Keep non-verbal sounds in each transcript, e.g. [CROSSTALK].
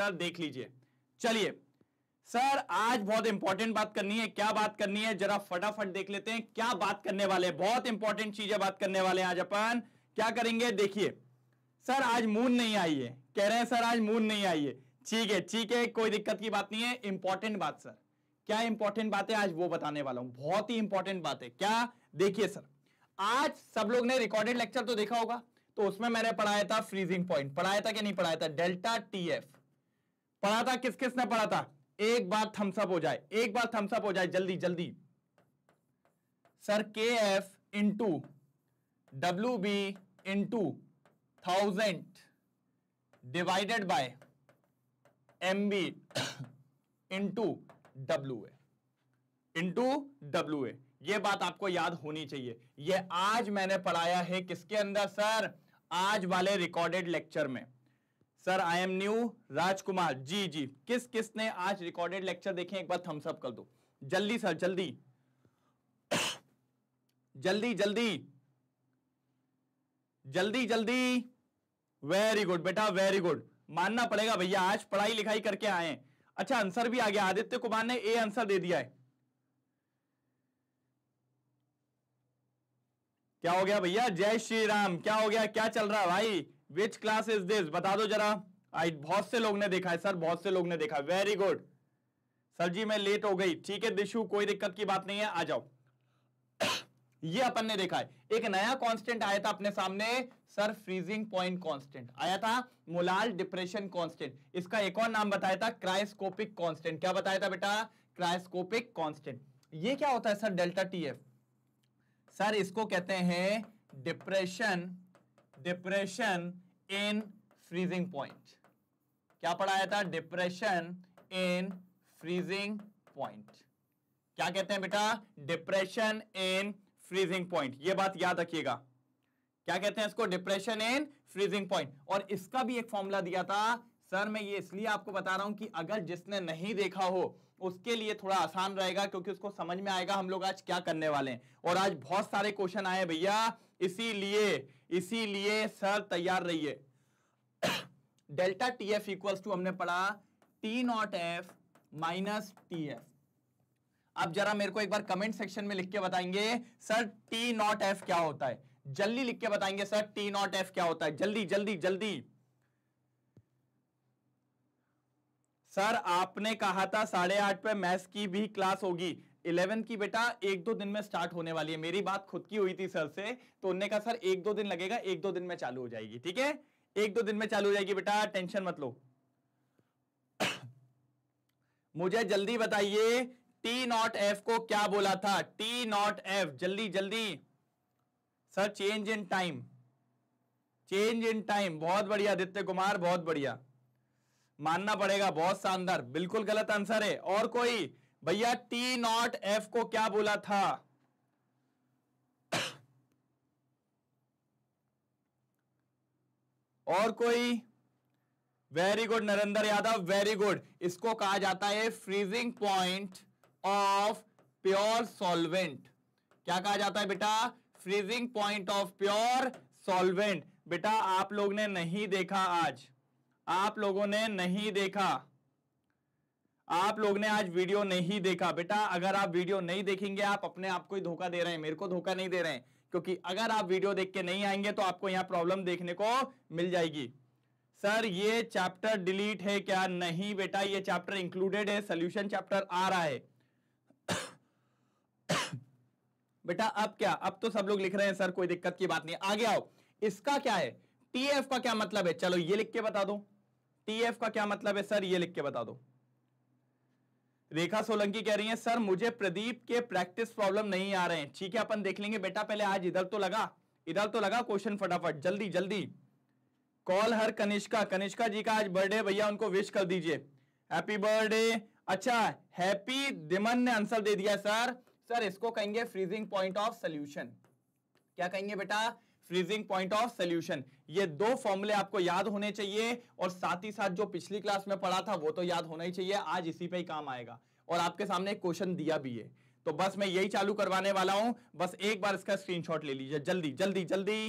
Sir देख लीजिए चलिए सर आज बहुत इंपॉर्टेंट बात करनी है क्या बात करनी है जरा फटाफट देख लेते हैं क्या बात करने वाले बहुत इंपॉर्टेंट चीजें बात करने वाले हैं आज अपन क्या करेंगे देखिए सर आज मून नहीं आई है कह रहे हैं सर आज मून नहीं आई है ठीक है ठीक है कोई दिक्कत की बात नहीं है इंपॉर्टेंट बात सर क्या इंपॉर्टेंट बात है आज वो बताने वाला हूं बहुत ही इंपॉर्टेंट बात है क्या देखिए सर आज सब लोग ने रिकॉर्डेड लेक्चर तो देखा होगा तो उसमें मैंने पढ़ाया था फ्रीजिंग पॉइंट पढ़ाया था कि नहीं पढ़ाया था डेल्टा टी एफ पढ़ा था किस किस ने पढ़ा था एक बार थम्सअप हो जाए एक बार थम्सअप हो जाए जल्दी जल्दी सर के F into W B into thousand divided by M B into W A into W A ये बात आपको याद होनी चाहिए ये आज मैंने पढ़ाया है किसके अंदर सर आज वाले रिकॉर्डेड लेक्चर में sir I am new Rajkumar ji जी किस किस ने आज रिकॉर्डेड लेक्चर देखे एक बार थम्सअप कर दो जल्दी सर जल्दी जल्दी जल्दी जल्दी जल्दी वेरी गुड बेटा वेरी गुड मानना पड़ेगा भैया आज पढ़ाई लिखाई करके आए अच्छा आंसर भी आ गया आदित्य कुमार ने ए आंसर दे दिया है क्या हो गया भैया जय श्री राम क्या हो गया क्या चल रहा है भाई विच क्लास इज दिस बता दो जरा आई बहुत से लोग ने देखा है सर बहुत से लोग ने देखा वेरी गुड सर जी मैं लेट हो गई ठीक है दिशु कोई दिक्कत की बात नहीं है आ जाओ [COUGHS] ये अपन ने देखा है एक नया कांस्टेंट आया था अपने सामने सर फ्रीजिंग पॉइंट कांस्टेंट आया था मोलाल डिप्रेशन कांस्टेंट इसका एक और नाम बताया था क्राइस्कोपिक कांस्टेंट क्या बताया था बेटा क्राइस्कोपिक कांस्टेंट ये क्या होता है sir delta T F sir इसको कहते हैं depression depression in freezing point क्या पढ़ाया था डिप्रेशन इन फ्रीजिंग पॉइंट क्या कहते हैं बेटा डिप्रेशन इन फ्रीजिंग पॉइंट ये बात याद रखिएगा क्या कहते हैं इसको डिप्रेशन इन फ्रीजिंग पॉइंट और इसका भी एक फॉर्मूला दिया था सर मैं ये इसलिए आपको बता रहा हूं कि अगर जिसने नहीं देखा हो उसके लिए थोड़ा आसान रहेगा क्योंकि उसको समझ में आएगा हम लोग आज क्या करने वाले हैं और आज बहुत सारे क्वेश्चन आए भैया इसीलिए इसीलिए सर तैयार रहिए delta T F equals to हमने पढ़ा T not F minus T F अब जरा मेरे को एक बार कमेंट सेक्शन में लिख के बताएंगे सर टी नॉट एफ क्या होता है जल्दी लिख के बताएंगे सर टी नॉट एफ क्या होता है जल्दी जल्दी जल्दी सर आपने कहा था साढ़े आठ पे मैथ्स की भी क्लास होगी इलेवेंथ की बेटा एक दो दिन में स्टार्ट होने वाली है मेरी बात खुद की हुई थी सर से तो उन्होंने कहा सर एक दो दिन लगेगा एक दो दिन में चालू हो जाएगी ठीक है एक दो दिन में चालू हो जाएगी बेटा टेंशन मत लो [COUGHS] मुझे जल्दी बताइए टी नॉट एफ को क्या बोला था टी नॉट एफ जल्दी जल्दी sir change in time change in time बहुत बढ़िया आदित्य कुमार बहुत बढ़िया मानना पड़ेगा बहुत शानदार बिल्कुल गलत आंसर है और कोई भैया टी नॉट एफ को क्या बोला था और कोई very good Narendra Yadav very good इसको कहा जाता है freezing point of pure solvent क्या कहा जाता है बेटा freezing point of pure solvent बेटा आप लोग ने नहीं देखा आज आप लोगों ने नहीं देखा आप लोग ने आज वीडियो नहीं देखा बेटा अगर आप वीडियो नहीं देखेंगे आप अपने आप को ही धोखा दे रहे हैं मेरे को धोखा नहीं दे रहे हैं क्योंकि अगर आप वीडियो देख के नहीं आएंगे तो आपको यहां प्रॉब्लम देखने को मिल जाएगी सर ये चैप्टर डिलीट है क्या नहीं बेटा ये चैप्टर इंक्लूडेड है सोल्यूशन चैप्टर आ रहा है [COUGHS] बेटा अब क्या अब तो सब लोग लिख रहे हैं सर कोई दिक्कत की बात नहीं आगे आओ इसका क्या है टीएफ का क्या मतलब है चलो ये लिख के बता दो टीएफ का क्या मतलब है सर ये लिख के बता दो रेखा सोलंकी कह रही है सर मुझे प्रदीप के प्रैक्टिस प्रॉब्लम नहीं आ रहे हैं ठीक है अपन देख लेंगे बेटा पहले आज इधर तो लगा इधर तो लगा क्वेश्चन फटाफट जल्दी जल्दी कॉल हर कनिष्का कनिष्का जी का आज बर्थडे भैया उनको विश कर दीजिए हैप्पी बर्थडे अच्छा हैप्पी दिमन ने आंसर दे दिया सर सर इसको कहेंगे फ्रीजिंग पॉइंट ऑफ सोल्यूशन क्या कहेंगे बेटा फ्रीजिंग पॉइंट ऑफ सोल्यूशन ये दो फॉर्मूले आपको याद होने चाहिए और साथ ही साथ जो पिछली क्लास में पढ़ा था वो तो याद होना ही चाहिए आज इसी पे ही काम आएगा और आपके सामने एक क्वेश्चन दिया भी है तो बस मैं यही चालू करवाने वाला हूं बस एक बार इसका स्क्रीनशॉट ले लीजिए जल्दी जल्दी जल्दी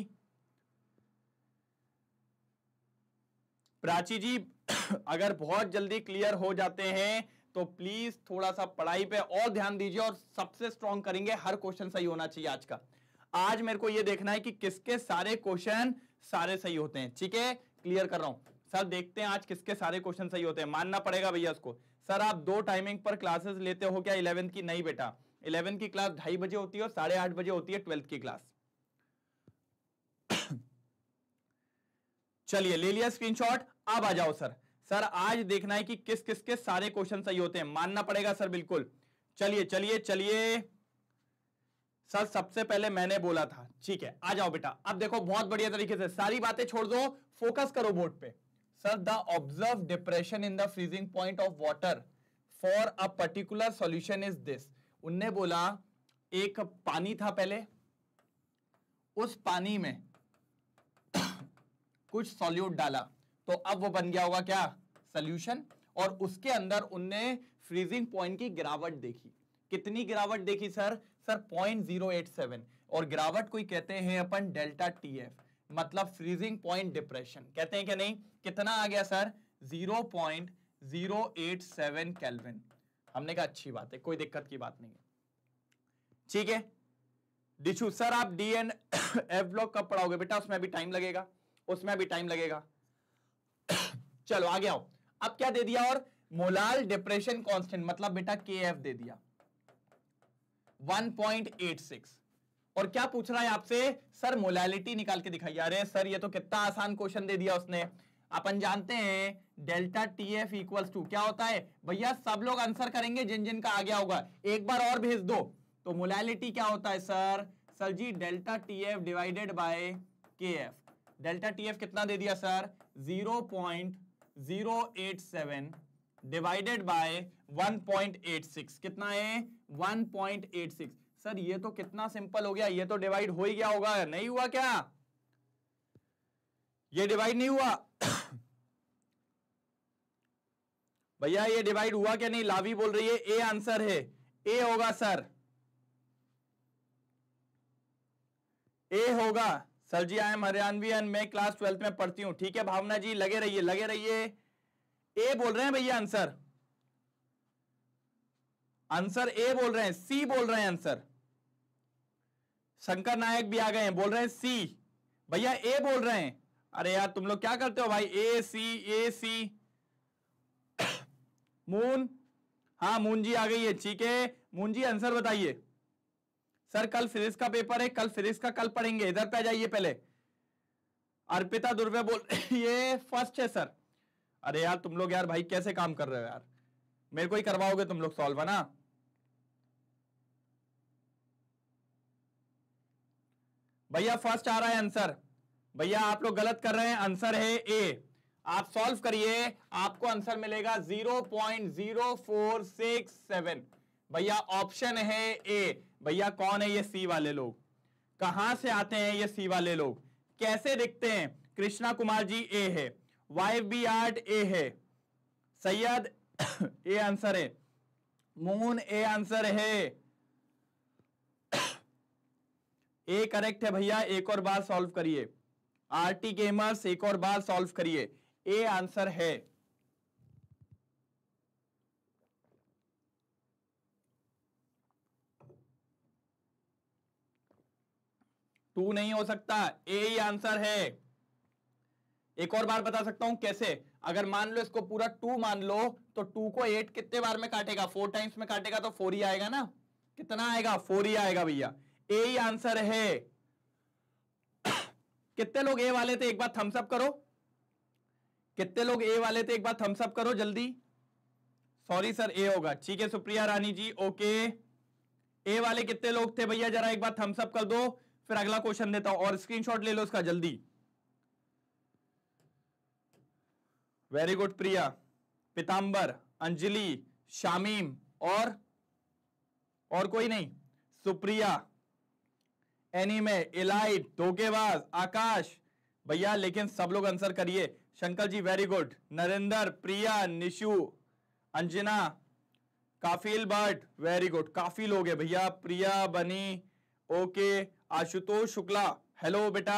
प्राची जी [CLEARS THROAT] अगर बहुत जल्दी क्लियर हो जाते हैं तो प्लीज थोड़ा सा पढ़ाई पे और ध्यान दीजिए और सबसे स्ट्रॉन्ग करेंगे हर क्वेश्चन सही होना चाहिए आज का आज मेरे को ये देखना है कि किसके सारे क्वेश्चन सारे सही होते हैं ठीक है क्लियर कर रहा हूं सर देखते हैं आज किसके सारे क्वेश्चन सही होते हैं मानना पड़ेगा भैया उसको सर आप दो टाइमिंग पर क्लासेस लेते हो क्या इलेवेंथ की नहीं बेटा इलेवेंथ की क्लास ढाई बजे होती है और साढ़े आठ बजे होती है ट्वेल्थ की क्लास चलिए ले लिया स्क्रीनशॉट अब आ जाओ सर सर आज देखना है कि किस किसके सारे क्वेश्चन सही होते हैं मानना पड़ेगा सर बिल्कुल चलिए चलिए चलिए सर सबसे पहले मैंने बोला था ठीक है आ जाओ बेटा अब देखो बहुत बढ़िया तरीके से सारी बातें छोड़ दो फोकस करो बोर्ड पे sir the observe depression in the freezing point of water for a particular solution is this उनने बोला एक पानी था पहले उस पानी में [COUGHS] कुछ सॉल्यूट डाला तो अब वो बन गया होगा क्या सॉल्यूशन और उसके अंदर उनने फ्रीजिंग पॉइंट की गिरावट देखी कितनी गिरावट देखी सर सर 0.087 और गिरावट कोई कहते हैं अपन डेल्टा टीएफ मतलब फ्रीजिंग पॉइंट डिप्रेशन कहते हैं कि नहीं कितना आ गया सर 0.087 केल्विन हमने कहा अच्छी बात है कोई दिक्कत की बात नहीं है ठीक है डिशू सर आप डी एन एफ ब्लॉक कब पढ़ाओगे बेटा उसमें भी टाइम लगेगा उसमें भी टाइम लगेगा [COUGHS] चलो आगे आओ अब क्या दे दिया और मोलाल डिप्रेशन कांस्टेंट मतलब बेटा के एफ दे दिया 1.86 और क्या पूछ रहा है आपसे सर मोलैलिटी निकाल के दिखाई अरे सर ये तो कितना आसान क्वेश्चन दे दिया उसने अपन जानते हैं delta T F equals to क्या होता है भैया सब लोग आंसर करेंगे जिन जिन का आ गया होगा एक बार और भेज दो तो मोलैलिटी क्या होता है sir sir ji delta T F divided by K F delta T F कितना दे दिया sir zero point zero eight seven divided by 1.86 कितना है 1.86 सर ये तो कितना सिंपल हो गया ये तो डिवाइड हो ही गया होगा नहीं हुआ क्या ये डिवाइड नहीं हुआ [COUGHS] भैया ये डिवाइड हुआ क्या नहीं लावी बोल रही है ए आंसर है ए होगा सर ए होगा sir ji I am Haryanvi and मैं क्लास ट्वेल्थ में पढ़ती हूँ ठीक है भावना जी लगे रहिए लगे रहिए ए बोल रहे हैं भैया आंसर आंसर ए बोल रहे हैं सी बोल रहे हैं आंसर शंकर नायक भी आ गए हैं बोल रहे हैं सी भैया ए बोल रहे हैं अरे यार तुम लोग क्या करते हो भाई ए सी ए सी [COUGHS] मून हाँ मून जी आ गई है ठीक है मून जी आंसर बताइए सर कल फिजिक्स का पेपर है कल फिजिक्स का कल पढ़ेंगे इधर पे जाइए पहले अर्पिता दुर्वे बोल [COUGHS] ये फर्स्ट है सर अरे यार तुम लोग यार भाई कैसे काम कर रहे हो यार मेरे को ही करवाओगे तुम लोग सॉल्व है ना भैया फर्स्ट आ रहा है आंसर भैया आप लोग गलत कर रहे हैं आंसर है ए आप सॉल्व करिए आपको आंसर मिलेगा 0.0467 भैया ऑप्शन है ए भैया कौन है ये सी वाले लोग कहां से आते हैं ये सी वाले लोग कैसे दिखते हैं कृष्णा कुमार जी ए है वाई बी आर्ट ए है सैयद ए [COUGHS] आंसर है मून ए आंसर है ए करेक्ट है भैया एक और बार सॉल्व करिए आरटी गेमर्स एक और बार सॉल्व करिए ए आंसर है टू नहीं हो सकता ए ही आंसर है एक और बार बता सकता हूं कैसे अगर मान लो इसको पूरा टू मान लो तो टू को एट कितने बार में काटेगा फोर टाइम्स में काटेगा तो फोर ही आएगा ना कितना आएगा फोर ही आएगा भैया ए ही आंसर है [COUGHS] कितने लोग ए वाले थे एक बार थम्सअप करो कितने लोग ए वाले थे एक बार थम्सअप करो जल्दी सॉरी सर ए होगा ठीक है सुप्रिया रानी जी ओके ए वाले कितने लोग थे भैया जरा एक बार थम्सअप कर दो फिर अगला क्वेश्चन देता हूं और स्क्रीनशॉट ले लो उसका जल्दी वेरी गुड प्रिया पिताम्बर अंजलि शामीम और और कोई नहीं सुप्रिया एनीमे इलाइट धोखेबाज आकाश भैया लेकिन सब लोग आंसर करिए Shankar ji very good Narendra Priya Nishu Anjana Kafil Bhatt very good काफी लोग है भैया प्रिया बनी ओके आशुतोष शुक्ला हेलो बेटा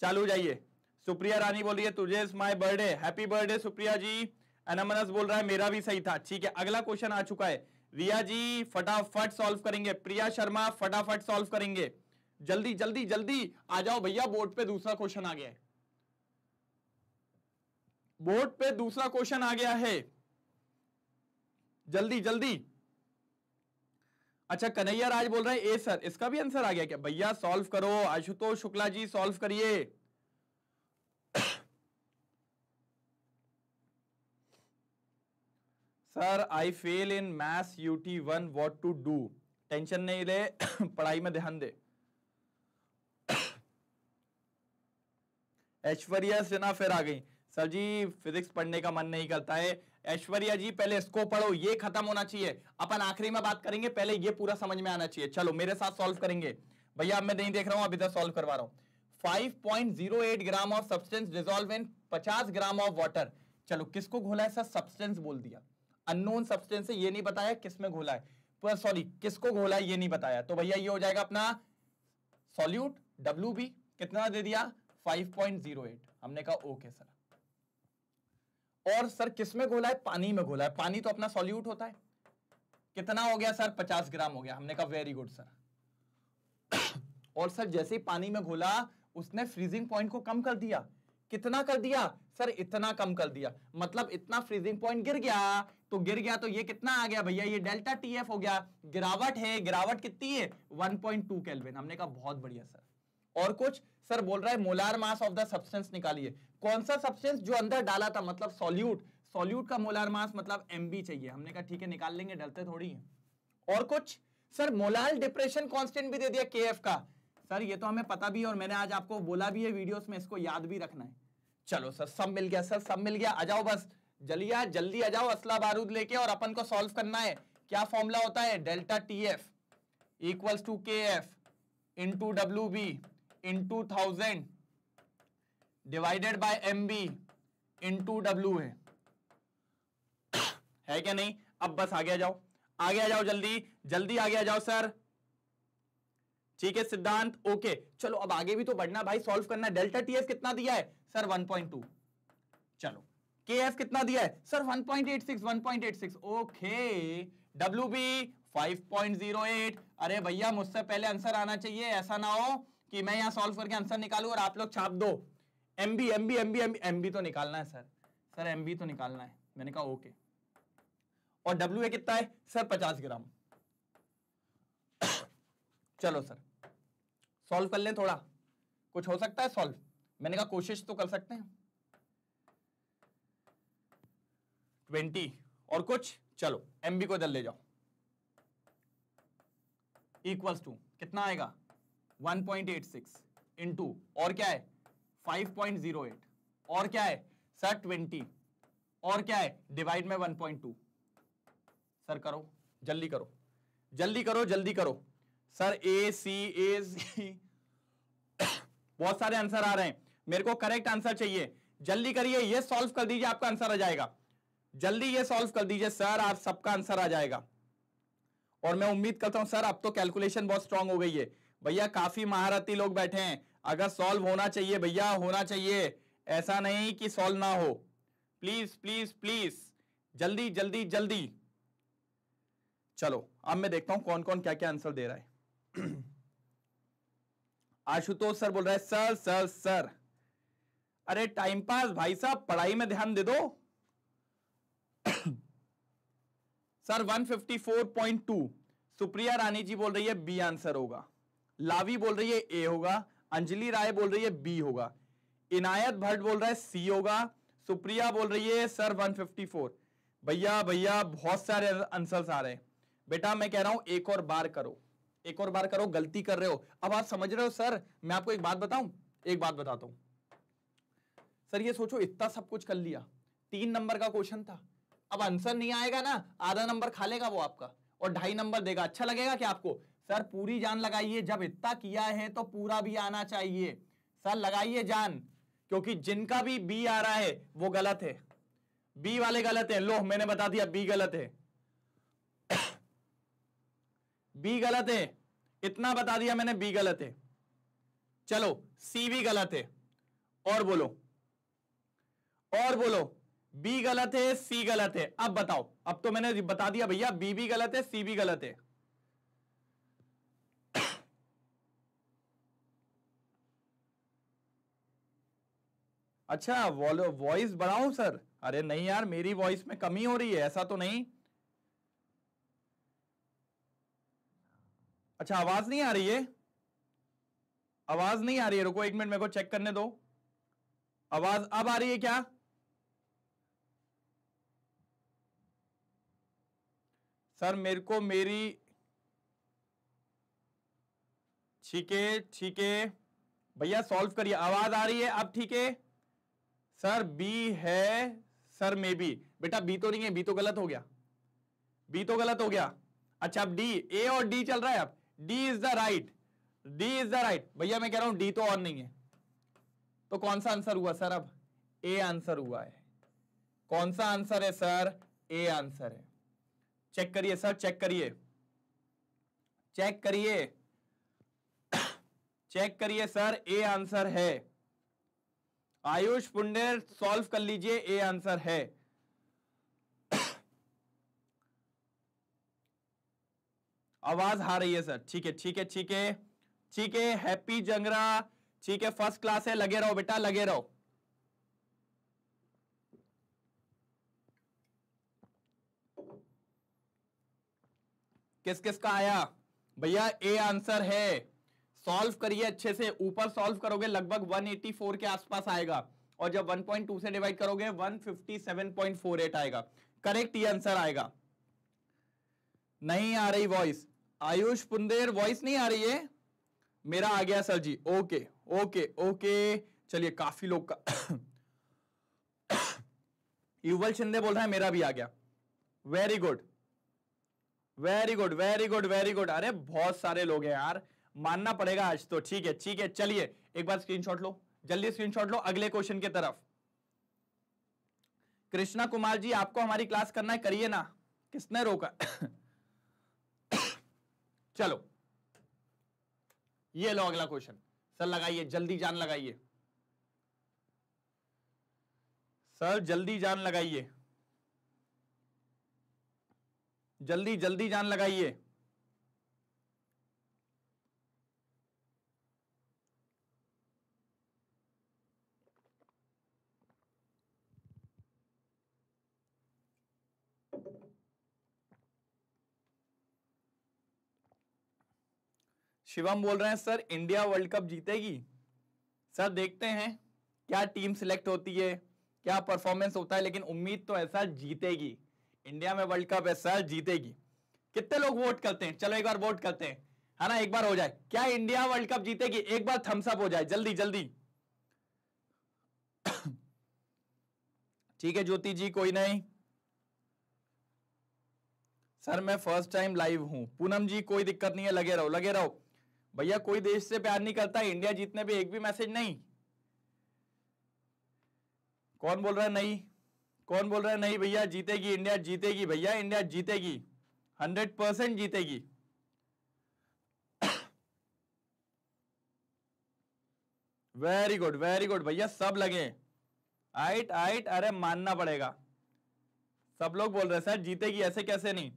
चालू जाइए सुप्रिया रानी बोल रही है तुझे is my birthday happy birthday Supriya ji अनमनस बोल रहा है मेरा भी सही था ठीक है अगला क्वेश्चन आ चुका है रिया जी फटाफट सॉल्व करेंगे प्रिया शर्मा फटाफट सॉल्व करेंगे जल्दी जल्दी जल्दी आ जाओ भैया बोर्ड पे दूसरा क्वेश्चन आ गया है बोर्ड पे दूसरा क्वेश्चन आ गया है जल्दी जल्दी अच्छा कन्हैया राज बोल रहे हैं ए सर इसका भी आंसर आ गया क्या भैया सॉल्व करो आशुतोष शुक्ला जी सॉल्व करिए sir I fail in maths UT one what to do tension नहीं ले [COUGHS] पढ़ाई में ध्यान दे ऐश्वर्या सिन्हा फिर आ गई सर जी फिजिक्स पढ़ने का मन नहीं करता है ऐश्वर्या जी पहले इसको पढ़ो ये खत्म होना चाहिए अपन आखिरी में बात करेंगे पहले ये पूरा समझ में आना चाहिए चलो मेरे साथ सॉल्व करेंगे भैया मैं नहीं देख रहा हूं अभी तक सॉल्व करवा रहा हूं 5.08 gram of substance dissolve in 50 gram of water चलो किसको घोला है सर सब्सटेंस बोल दिया अननोन सब्सटेंस ये नहीं बताया किस में घोला है सॉरी किसको घोला है ये नहीं बताया तो भैया ये हो जाएगा अपना सॉल्यूट डब्ल्यू कितना दे दिया 5.08 हमने कहा ओके सर और सर किस में घोला है पानी में घोला है पानी तो अपना सॉल्यूट होता है कितना हो गया सर 50 ग्राम हो गया हमने कहा वेरी गुड सर और सर जैसे ही पानी में घोला उसने फ्रीजिंग पॉइंट को कम कर दिया कितना कर दिया सर इतना कम कर दिया मतलब इतना फ्रीजिंग पॉइंट गिर गया तो गिर गया तो ये कितना आ गया भैया ये डेल्टा टीएफ हो गया गिरावट है गिरावट कितनी है 1.2 केल्विन हमने कहा बहुत बढ़िया सर और कुछ सर बोल रहा है molar mass of the substance निकालिए कौन सा सब्सटेंस जो अंदर डाला था मतलब सॉल्यूट सॉल्यूट का मोलार मास मतलब एम चाहिए हमने कहा ठीक है निकाल लेंगे डलते थोड़ी है और कुछ सर मोलाल डिप्रेशन कॉन्स्टेंट भी दे दिया के का सर ये तो हमें पता भी है और मैंने आज आपको बोला भी है वीडियोस में इसको याद भी रखना है चलो सर सब मिल गया सर सब मिल गया आ जाओ बस जलिया जल्दी आ जाओ असला बारूद लेके और अपन को सॉल्व करना है क्या फॉर्मूला होता है delta T F equals to K F into W B into thousand divided by M B into W है [COUGHS] है क्या नहीं अब बस आगे आ जाओ आगे आ जाओ जल्दी जल्दी आगे आ जाओ सर ठीक है सिद्धांत ओके चलो अब आगे भी तो बढ़ना भाई सॉल्व करना डेल्टा टी एफ कितना दिया है सर 1.2 चलो के एफ कितना दिया है सर 1.86 1.86 ओके डब्ल्यू बी 5.08 अरे भैया मुझसे पहले आंसर आना चाहिए ऐसा ना हो कि मैं यहाँ सॉल्व करके आंसर निकालू और आप लोग छाप दो M B M B M B M M B तो निकालना है सर सर एम बी तो निकालना है मैंने कहा ओके और डब्ल्यू ए कितना है सर पचास ग्राम [COUGHS] चलो सर सॉल्व कर लें थोड़ा कुछ हो सकता है सॉल्व मैंने कहा कोशिश तो कर सकते हैं ट्वेंटी और कुछ चलो एम बी को इधर ले जाओ इक्वल्स टू कितना आएगा 1.86 इनटू और क्या है 5.08 और क्या है सर 20 और क्या है डिवाइड में 1.2 सर करो जल्दी करो जल्दी करो जल्दी करो सर ए सी ए सी बहुत सारे आंसर आ रहे हैं मेरे को करेक्ट आंसर चाहिए जल्दी करिए ये सॉल्व कर दीजिए आपका आंसर आ जाएगा जल्दी ये सॉल्व कर दीजिए सर आप सबका आंसर आ जाएगा और मैं उम्मीद करता हूं सर अब तो कैलकुलेशन बहुत स्ट्रांग हो गई है भैया काफी महारथी लोग बैठे हैं अगर सॉल्व होना चाहिए भैया होना चाहिए ऐसा नहीं कि सॉल्व ना हो प्लीज प्लीज प्लीज जल्दी जल्दी जल्दी चलो अब मैं देखता हूं कौन कौन क्या क्या आंसर दे रहा है [CLEARS THROAT] आशुतोष सर बोल रहा है सर सर सर अरे टाइम पास भाई साहब पढ़ाई में ध्यान दे दो [CLEARS THROAT] सर 154.2 सुप्रिया रानी जी बोल रही है बी आंसर होगा लावी बोल रही है ए होगा अंजलि राय बोल रही है बी होगा इनायत भट्ट बोल रहा है सी होगा सुप्रिया बोल रही है सर 154 भैया भैया बहुत सारे आंसर आ रहे हैं बेटा मैं कह रहा हूं एक और बार करो एक और बार करो गलती कर रहे हो अब आप समझ रहे हो सर मैं आपको एक बात बताऊं एक बात बताता हूं सर ये सोचो इतना सब कुछ कर लिया तीन नंबर का क्वेश्चन था अब आंसर नहीं आएगा ना आधा नंबर खा लेगा वो आपका और ढाई नंबर देगा अच्छा लगेगा क्या आपको सर पूरी जान लगाइए जब इतना किया है तो पूरा भी आना चाहिए सर लगाइए जान क्योंकि जिनका भी बी आ रहा है वो गलत है बी वाले गलत है लो मैंने बता दिया बी गलत है [COUGHS] बी गलत है इतना बता दिया मैंने बी गलत है चलो सी भी गलत है और बोलो और बोलो बी गलत है सी गलत है अब बताओ अब तो मैंने बता दिया भैया बी भी गलत है सी भी गलत है अच्छा वॉइस बढ़ाऊं सर अरे नहीं यार मेरी वॉइस में कमी हो रही है ऐसा तो नहीं अच्छा आवाज नहीं आ रही है आवाज नहीं आ रही है रुको एक मिनट मेरे को चेक करने दो आवाज अब आ रही है क्या सर मेरे को मेरी ठीक है ठीक है भैया सॉल्व करिए आवाज आ रही है अब ठीक है सर बी है सर मे बी बेटा बी तो नहीं है बी तो गलत हो गया बी तो गलत हो गया अच्छा अब डी ए और डी चल रहा है अब D is the right D is the right भैया मैं कह रहा हूं डी तो और नहीं है तो कौन सा आंसर हुआ सर अब ए आंसर हुआ है कौन सा आंसर है सर ए आंसर है चेक करिए सर चेक करिए चेक करिए [COUGHS] चेक करिए सर ए आंसर है आयुष पुंडे सॉल्व कर लीजिए ए आंसर है आवाज आ रही है सर ठीक है ठीक है ठीक है ठीक है हैप्पी जंगरा ठीक है फर्स्ट क्लास है लगे रहो बेटा लगे रहो किस किस का आया भैया ए आंसर है सॉल्व करिए अच्छे से ऊपर सॉल्व करोगे लगभग 184 के आसपास आएगा और जब 1.2 से डिवाइड करोगे 157.48 आएगा करेक्ट ये आंसर आएगा नहीं आ रही वॉइस आयुष पुंदेर वॉइस नहीं आ रही है मेरा आ गया sir ji okay okay okay चलिए काफी लोग का [COUGHS] युवल शिंदे बोल रहा है मेरा भी आ गया very good very good very good very good अरे बहुत सारे लोग हैं यार मानना पड़ेगा आज तो ठीक है ठीक है चलिए एक बार स्क्रीनशॉट लो जल्दी स्क्रीनशॉट लो अगले क्वेश्चन की तरफ कृष्णा कुमार जी आपको हमारी क्लास करना है करिए ना किसने रोका [COUGHS] चलो ये लो अगला क्वेश्चन सर लगाइए जल्दी जान लगाइए सर जल्दी जान लगाइए जल्दी जल्दी जान लगाइए शिवम बोल रहे हैं सर इंडिया वर्ल्ड कप जीतेगी सर देखते हैं क्या टीम सिलेक्ट होती है क्या परफॉर्मेंस होता है लेकिन उम्मीद तो ऐसा जीतेगी इंडिया में वर्ल्ड कप ऐसा जीतेगी कितने लोग वोट करते हैं चलो एक बार वोट करते हैं है ना एक बार हो जाए क्या इंडिया वर्ल्ड कप जीतेगी एक बार थम्सअप हो जाए जल्दी जल्दी ठीक है ज्योति जी कोई नहीं सर मैं फर्स्ट टाइम लाइव हूं पूनम जी कोई दिक्कत नहीं है लगे रहो लगे रहो भैया कोई देश से प्यार नहीं करता इंडिया जीतने पे एक भी मैसेज नहीं कौन बोल रहा है नहीं कौन बोल रहा है नहीं भैया जीतेगी इंडिया जीतेगी भैया इंडिया जीतेगी हंड्रेड परसेंट जीतेगी [COUGHS] वेरी गुड वेरी गुड भैया सब लगे आइट आइट अरे मानना पड़ेगा सब लोग बोल रहे हैं सर जीतेगी ऐसे कैसे नहीं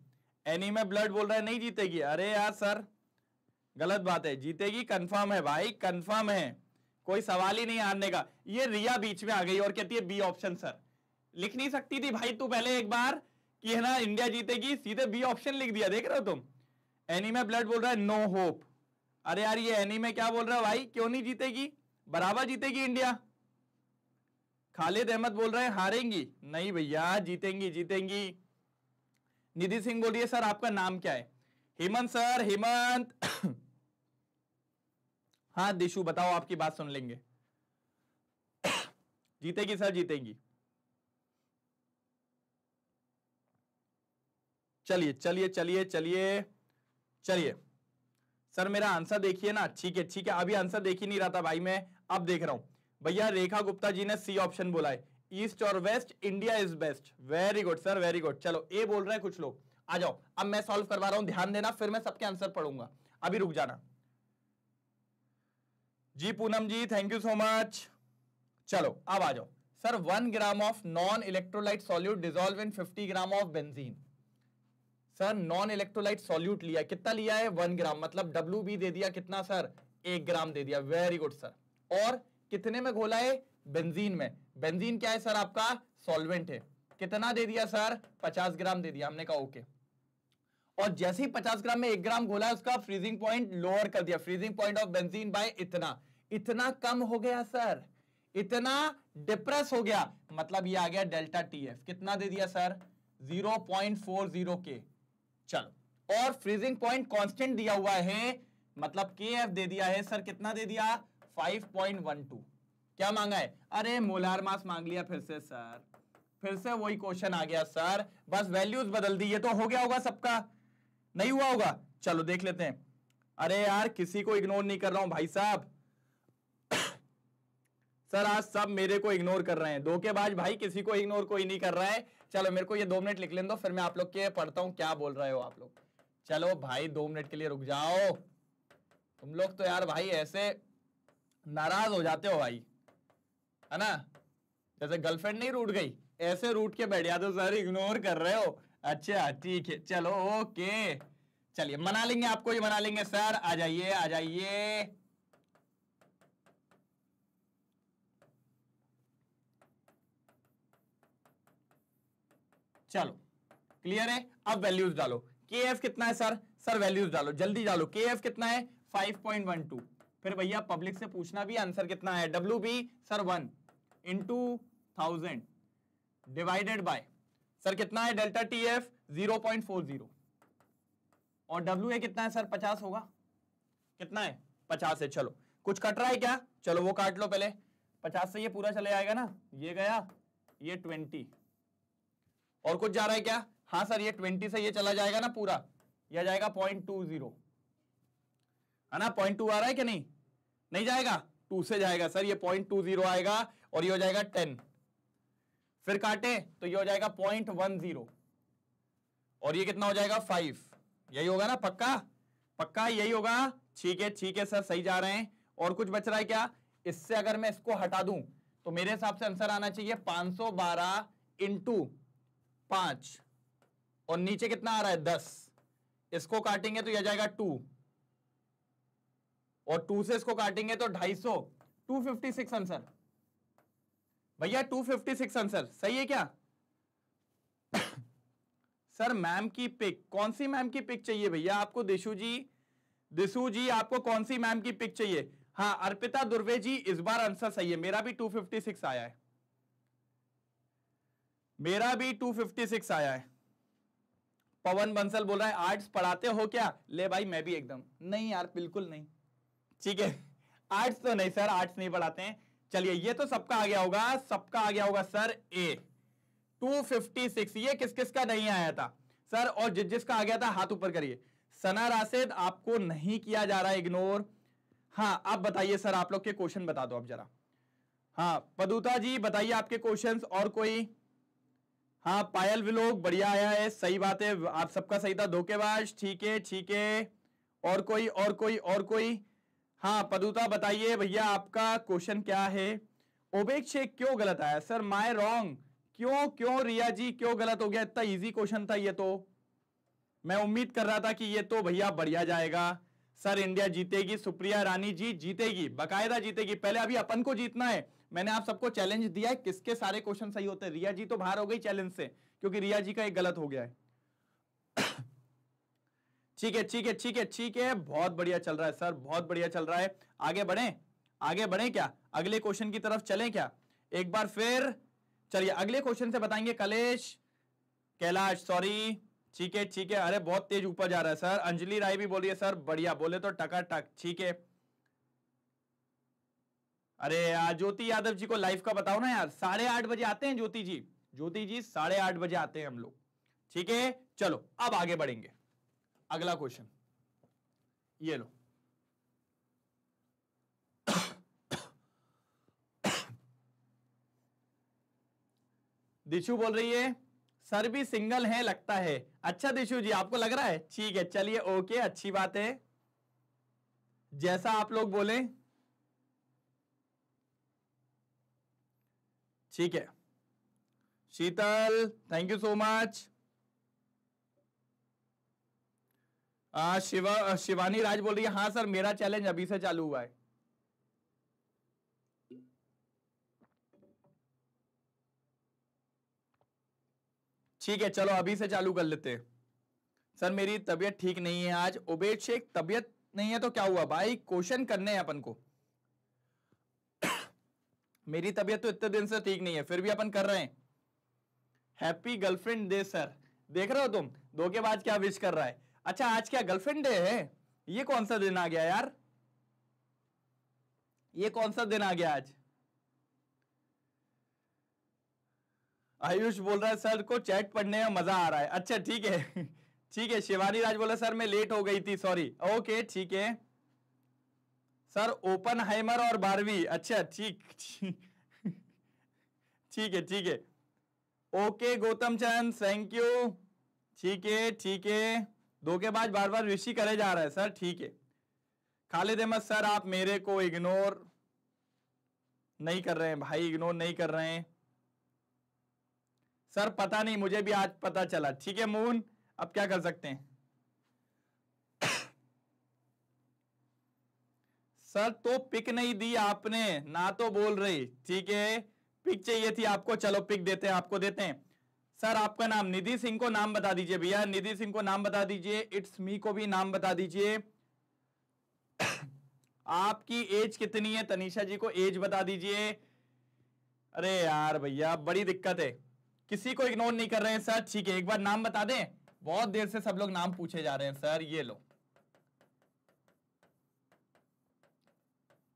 एनी में ब्लड बोल रहा है नहीं जीतेगी अरे यार सर गलत बात है जीतेगी कंफर्म है भाई कंफर्म है कोई सवाल ही नहीं हारने का ये रिया बीच में आ गई और कहती है बी ऑप्शन सर लिख नहीं सकती थी भाई तू पहले एक बार कि है ना इंडिया जीतेगी सीधे बी ऑप्शन लिख दिया देख रहे हो तुम एनीमे ब्लड बोल रहा है नो होप अरे यार ये एनीमे क्या बोल रहा है भाई क्यों नहीं जीतेगी बराबर जीतेगी इंडिया खालिद अहमद बोल रहे हैं हारेंगी नहीं भैया जीतेंगी जीतेंगी निधि सिंह बोल रही है सर आपका नाम क्या है हेमंत सर हेमंत हाँ दिशु बताओ आपकी बात सुन लेंगे जीतेगी सर जीतेगी चलिए चलिए चलिए चलिए चलिए सर मेरा आंसर देखिए ना ठीक है ठीक है अभी आंसर देख ही नहीं रहा था भाई मैं अब देख रहा हूं भैया रेखा गुप्ता जी ने सी ऑप्शन बोला है ईस्ट और west India is best very good sir very good चलो ए बोल रहे हैं कुछ लोग आ जाओ अब मैं सॉल्व करवा रहा हूं ध्यान देना फिर मैं सबके आंसर पढ़ूंगा अभी रुक जाना जी Poonam ji thank you so much चलो अब आ जाओ sir one gram of non electrolyte solute dissolve in fifty gram of benzene sir non electrolyte solute लिया कितना लिया है वन ग्राम मतलब डब्ल्यू बी दे दिया कितना सर एक ग्राम दे दिया वेरी गुड सर और कितने में घोला है बेंजीन में बेंजीन क्या है सर आपका सॉल्वेंट है कितना दे दिया सर पचास ग्राम दे दिया हमने कहा ओके और जैसे ही 50 ग्राम में एक ग्राम घोला उसका फ्रीजिंग पॉइंट लोअर कर दिया freezing point of benzene by इतना इतना कम हो गया सर इतना डिप्रेस हो गया मतलब ये आ गया डेल्टा टी एफ कितना दे दिया सर 0.40 के चलो और फ्रीजिंग पॉइंट कांस्टेंट दिया हुआ है मतलब के एफ दे दिया है सर कितना दे दिया 5.12 क्या मांगा है अरे मोलार मास मांग लिया फिर से सर फिर से वही क्वेश्चन आ गया सर बस वैल्यूज बदल दी ये तो हो गया होगा सबका नहीं हुआ होगा चलो देख लेते हैं अरे यार किसी को इग्नोर नहीं कर रहा हूं भाई साहब सर आज सब मेरे को इग्नोर कर रहे हैं धोखेबाज भाई किसी को इग्नोर कोई नहीं कर रहा है चलो मेरे को ये दो मिनट लिख लें दो फिर मैं आप लोग के पढ़ता हूँ क्या बोल रहे हो आप लोग चलो भाई दो मिनट के लिए रुक जाओ तुम लोग तो यार भाई ऐसे नाराज हो जाते हो भाई है ना जैसे गर्लफ्रेंड नहीं रूट गई ऐसे रूट के बैठ जाते हो सर इग्नोर कर रहे हो अच्छा ठीक है चलो ओके चलिए मना लेंगे आपको ये मना लेंगे सर आ जाइए आ जाइए चलो क्लियर है अब वैल्यूज डालो के एफ कितना है सर सर वैल्यूज डालो जल्दी डालो के एफ कितना है 5.12 फिर भैया पब्लिक से पूछना भी आंसर कितना है W B sir one into thousand divided by sir कितना है delta T F zero point four zero और डब्ल्यू ए कितना है सर पचास होगा कितना है पचास है चलो कुछ कट रहा है क्या चलो वो काट लो पहले पचास से ये पूरा चले जाएगा ना ये गया ये ट्वेंटी और कुछ जा रहा है क्या हाँ सर ये ट्वेंटी से ये चला जाएगा ना पूरा यह जाएगा पॉइंट टू जीरो है ना पॉइंट टू आ रहा है कि नहीं नहीं जाएगा टू से जाएगा सर ये पॉइंट टू जीरो आएगा और ये हो जाएगा टेन फिर काटे तो ये हो जाएगा पॉइंट वन जीरो और ये कितना हो जाएगा फाइव यही होगा ना पक्का पक्का यही होगा ठीक है ठीक है सर सही जा रहे हैं और कुछ बच रहा है क्या इससे अगर मैं इसको हटा दूं तो मेरे हिसाब से आंसर आना चाहिए पांच सौ बारह इंटू पांच और नीचे कितना आ रहा है दस इसको काटेंगे तो यह जाएगा टू और टू से इसको काटेंगे तो ढाई सौ टू फिफ्टी सिक्स आंसर भैया टू फिफ्टी सिक्स आंसर सही है क्या [COUGHS] सर मैम की पिक कौन सी मैम की पिक चाहिए भैया आपको दिशु जी दिशु जी आपको कौन सी मैम की पिक चाहिए हाँ अर्पिता दुर्वे जी इस बार आंसर सही है मेरा भी 256 आया है मेरा भी 256 आया है पवन बंसल बोल रहा है आर्ट्स पढ़ाते हो क्या ले भाई मैं भी एकदम नहीं यार बिल्कुल नहीं ठीक है आर्ट्स तो नहीं सर आर्ट्स नहीं पढ़ाते हैं चलिए ये तो सबका आ गया होगा सबका आ गया होगा सर ए 256 ये किस किस का नहीं आया था सर और जिस जिसका आ गया था हाथ ऊपर करिए सना राशिद आपको नहीं किया जा रहा इग्नोर हाँ आप बताइए सर आप लोग के क्वेश्चन बता दो आप जरा हाँ पदुता जी बताइए आपके क्वेश्चंस और कोई हाँ पायल विलोक बढ़िया आया है सही बात है आप सबका सही था धोखेबाज ठीक है ठीक है और कोई और कोई और कोई हाँ पदुता बताइए भैया आपका क्वेश्चन क्या है ओबेक शेख क्यों गलत आया सर माय रॉन्ग क्यों क्यों रिया जी क्यों गलत हो गया इतना इजी क्वेश्चन था ये तो मैं उम्मीद कर रहा था कि ये तो भैया बढ़िया जाएगा सर इंडिया जीतेगी सुप्रिया रानी जी जीतेगी बकायदा जीतेगी पहले अभी अपन को जीतना है मैंने आप सबको चैलेंज दिया है किसके सारे क्वेश्चन सही होते हैं रिया जी तो बाहर हो गई चैलेंज से क्योंकि रिया जी का एक गलत हो गया है [COUGHS] ठीक है ठीक है ठीक है ठीक है बहुत बढ़िया चल रहा है सर बहुत बढ़िया चल रहा है आगे बढ़े आगे बढ़े क्या अगले क्वेश्चन की तरफ चले क्या एक बार फिर चलिए अगले क्वेश्चन से बताएंगे कलेश कैलाश सॉरी ठीक है ठीक है अरे बहुत तेज ऊपर जा रहा है सर अंजलि राय भी बोल रही है सर बढ़िया बोले तो टका टक ठीक है अरे यार ज्योति यादव जी को लाइव का बताओ ना यार साढ़े आठ बजे आते हैं ज्योति जी ज्योति जी साढ़े आठ बजे आते हैं हम लोग ठीक है चलो अब आगे बढ़ेंगे अगला क्वेश्चन ये लो दिशु बोल रही है सर भी सिंगल है लगता है अच्छा दिशु जी आपको लग रहा है ठीक है चलिए ओके अच्छी बात है जैसा आप लोग बोले ठीक है Sheetal thank you so much आ, शिवा शिवानी राज बोल रही है हाँ सर मेरा चैलेंज अभी से चालू हुआ है ठीक है चलो अभी से चालू कर लेते सर मेरी तबीयत ठीक नहीं है आज उबेद शेख तबीयत नहीं है तो क्या हुआ भाई क्वेश्चन करने हैं अपन को मेरी तबीयत तो इतने दिन से ठीक नहीं है फिर भी अपन कर रहे हैं हैप्पी गर्लफ्रेंड डे सर देख रहे हो तुम दो के बाद क्या विश कर रहा है अच्छा आज क्या गर्लफ्रेंड डे है ये कौन सा दिन आ गया यार ये कौन सा दिन आ गया आज आयुष बोल रहा है सर को चैट पढ़ने में मजा आ रहा है अच्छा ठीक है [LAUGHS] ठीक है शिवानी राज बोला सर मैं लेट हो गई थी सॉरी ओके ठीक है सर ओपन हाइमर और बारवी अच्छा ठीक ठीक है ठीक है okay Gautam Chand thank you ठीक है ठीक है दो के बाद बार बार ऋषि करे जा रहा है सर ठीक है खालिद अहमद सर आप मेरे को इग्नोर नहीं कर रहे हैं भाई इग्नोर नहीं कर रहे हैं सर पता नहीं मुझे भी आज पता चला ठीक है मून अब क्या कर सकते हैं सर तो पिक नहीं दी आपने ना तो बोल रही ठीक है पिक चाहिए थी आपको चलो पिक देते हैं आपको देते हैं सर आपका नाम निधि सिंह को नाम बता दीजिए भैया निधि सिंह को नाम बता दीजिए इट्स मी को भी नाम बता दीजिए [COUGHS] आपकी एज कितनी है तनिषा जी को एज बता दीजिए अरे यार भैया बड़ी दिक्कत है किसी को इग्नोर नहीं कर रहे हैं सर ठीक है एक बार नाम बता दें बहुत देर से सब लोग नाम पूछे जा रहे हैं सर ये लो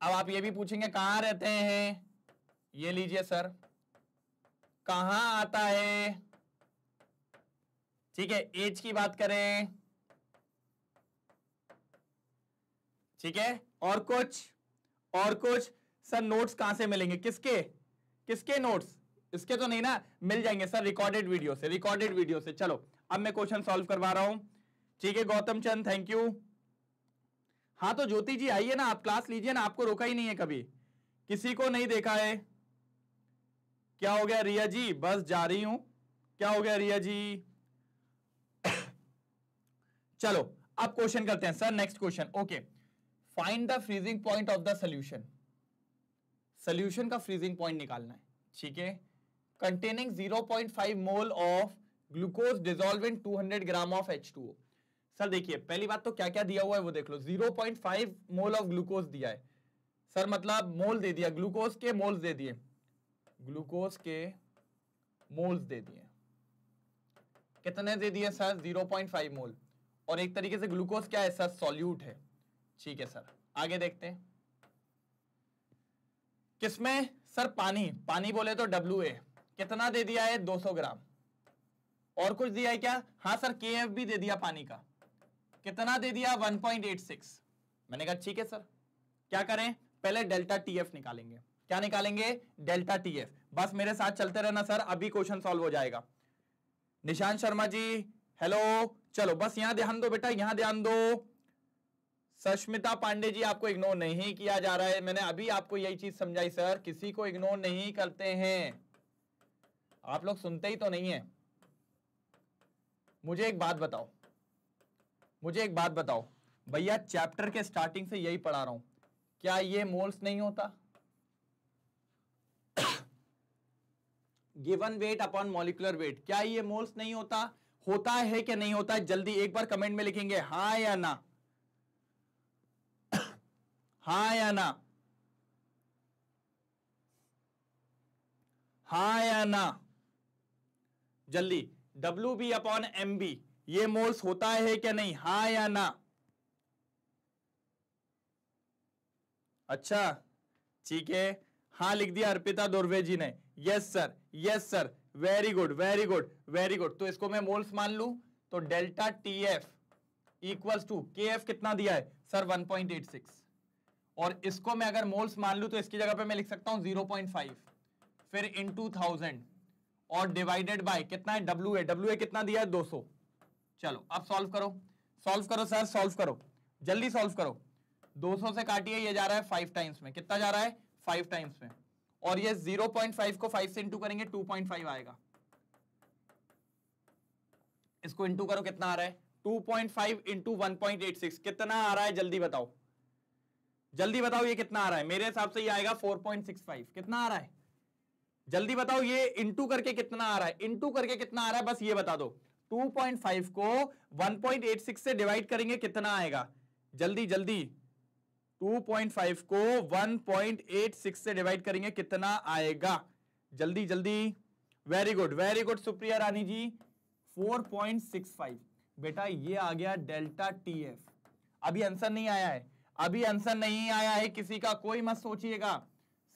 अब आप ये भी पूछेंगे कहां रहते हैं ये लीजिए सर कहां आता है ठीक है एज की बात करें ठीक है और कुछ और कुछ सर नोट्स कहां से मिलेंगे किसके किसके नोट्स इसके तो नहीं ना मिल जाएंगे सर रिकॉर्डेड वीडियो से रिकॉर्डेड वीडियो से चलो अब मैं क्वेश्चन सॉल्व करवा रहा हूं ठीक है गौतम चंद थैंक यू हाँ तो ज्योति जी आइए ना आप क्लास लीजिए ना आपको रोका ही नहीं है कभी किसी को नहीं देखा है क्या हो गया रिया जी बस जा रही हूं क्या हो गया रिया जी [COUGHS] चलो अब क्वेश्चन करते हैं sir next question okay find the freezing point of the solution solution का फ्रीजिंग पॉइंट निकालना है ठीक है containing 0.5 mole of glucose dissolve in hundred gram of H O sir देखिए पहली बात तो क्या क्या दिया हुआ है वो देख लो 0.5 मोल ऑफ ग्लूकोज दिया है सर मतलब मोल दे दिया ग्लूकोज के मोल्स दे दिए ग्लूकोज के मोल्स दे दिए कितने दे दिए सर 0.5 मोल और एक तरीके से ग्लूकोज क्या है सर सॉल्यूट है ठीक है सर आगे देखते हैं किसमें सर पानी पानी बोले तो डब्ल्यू कितना दे दिया है 200 ग्राम और कुछ दिया है क्या हाँ सर के भी दे दिया पानी का कितना दे दिया 1.86 मैंने कहा ठीक है सर क्या करें पहले डेल्टा टीएफ निकालेंगे क्या निकालेंगे डेल्टा टीएफ बस मेरे साथ चलते रहना सर अभी क्वेश्चन सॉल्व हो जाएगा निशान शर्मा जी हेलो चलो बस यहां ध्यान दो बेटा यहां ध्यान दो सस्मिता पांडे जी आपको इग्नोर नहीं किया जा रहा है मैंने अभी आपको यही चीज समझाई सर किसी को इग्नोर नहीं करते हैं आप लोग सुनते ही तो नहीं है मुझे एक बात बताओ मुझे एक बात बताओ भैया चैप्टर के स्टार्टिंग से यही पढ़ा रहा हूं क्या ये मोल्स नहीं होता given weight upon molecular weight क्या ये मोल्स नहीं होता होता है कि नहीं होता है जल्दी एक बार कमेंट में लिखेंगे हाँ या ना हाँ या ना हाँ या ना जल्दी W B upon M B ये मोल्स होता है क्या नहीं हाँ या ना अच्छा ठीक है हाँ लिख दिया अर्पिता दुर्वे जी ने yes sir yes sir very good very good very good तो इसको मैं मोल्स मान लू तो delta T F equals to K F कितना दिया है सर 1.86 और इसको मैं अगर मोल्स मान लू तो इसकी जगह पे मैं लिख सकता हूं 0.5 फिर इन टू थाउजेंड और डिवाइडेड बाय कितना है डब्ल्यू ए डब्ल्यू ए कितना दिया है 200 चलो अब सॉल्व करो सॉल्व करो सर सॉल्व करो जल्दी सॉल्व करो 200 से काटिए ये जा रहा है फाइव टाइम्स में कितना जा रहा है फाइव टाइम्स में और ये 0.5 को 5 से इंटू करेंगे 2.5 आएगा इसको इंटू करो कितना आ रहा है 2.5 पॉइंट फाइव इंटू कितना आ रहा है जल्दी बताओ जल्दी बताओ ये कितना आ रहा है मेरे हिसाब से ये आएगा 4.65 कितना आ रहा है जल्दी बताओ ये इंटू करके कितना आ रहा है इंटू करके कितना आ रहा है बस ये बता दो 2.5 को 1.86 से डिवाइड करेंगे कितना आएगा जल्दी जल्दी 2.5 को 1.86 से डिवाइड करेंगे कितना आएगा जल्दी जल्दी very good very good Supriya Rani ji 4.65 बेटा ये आ गया डेल्टा टी एफ अभी आंसर नहीं आया है अभी आंसर नहीं आया है किसी का कोई मत सोचिएगा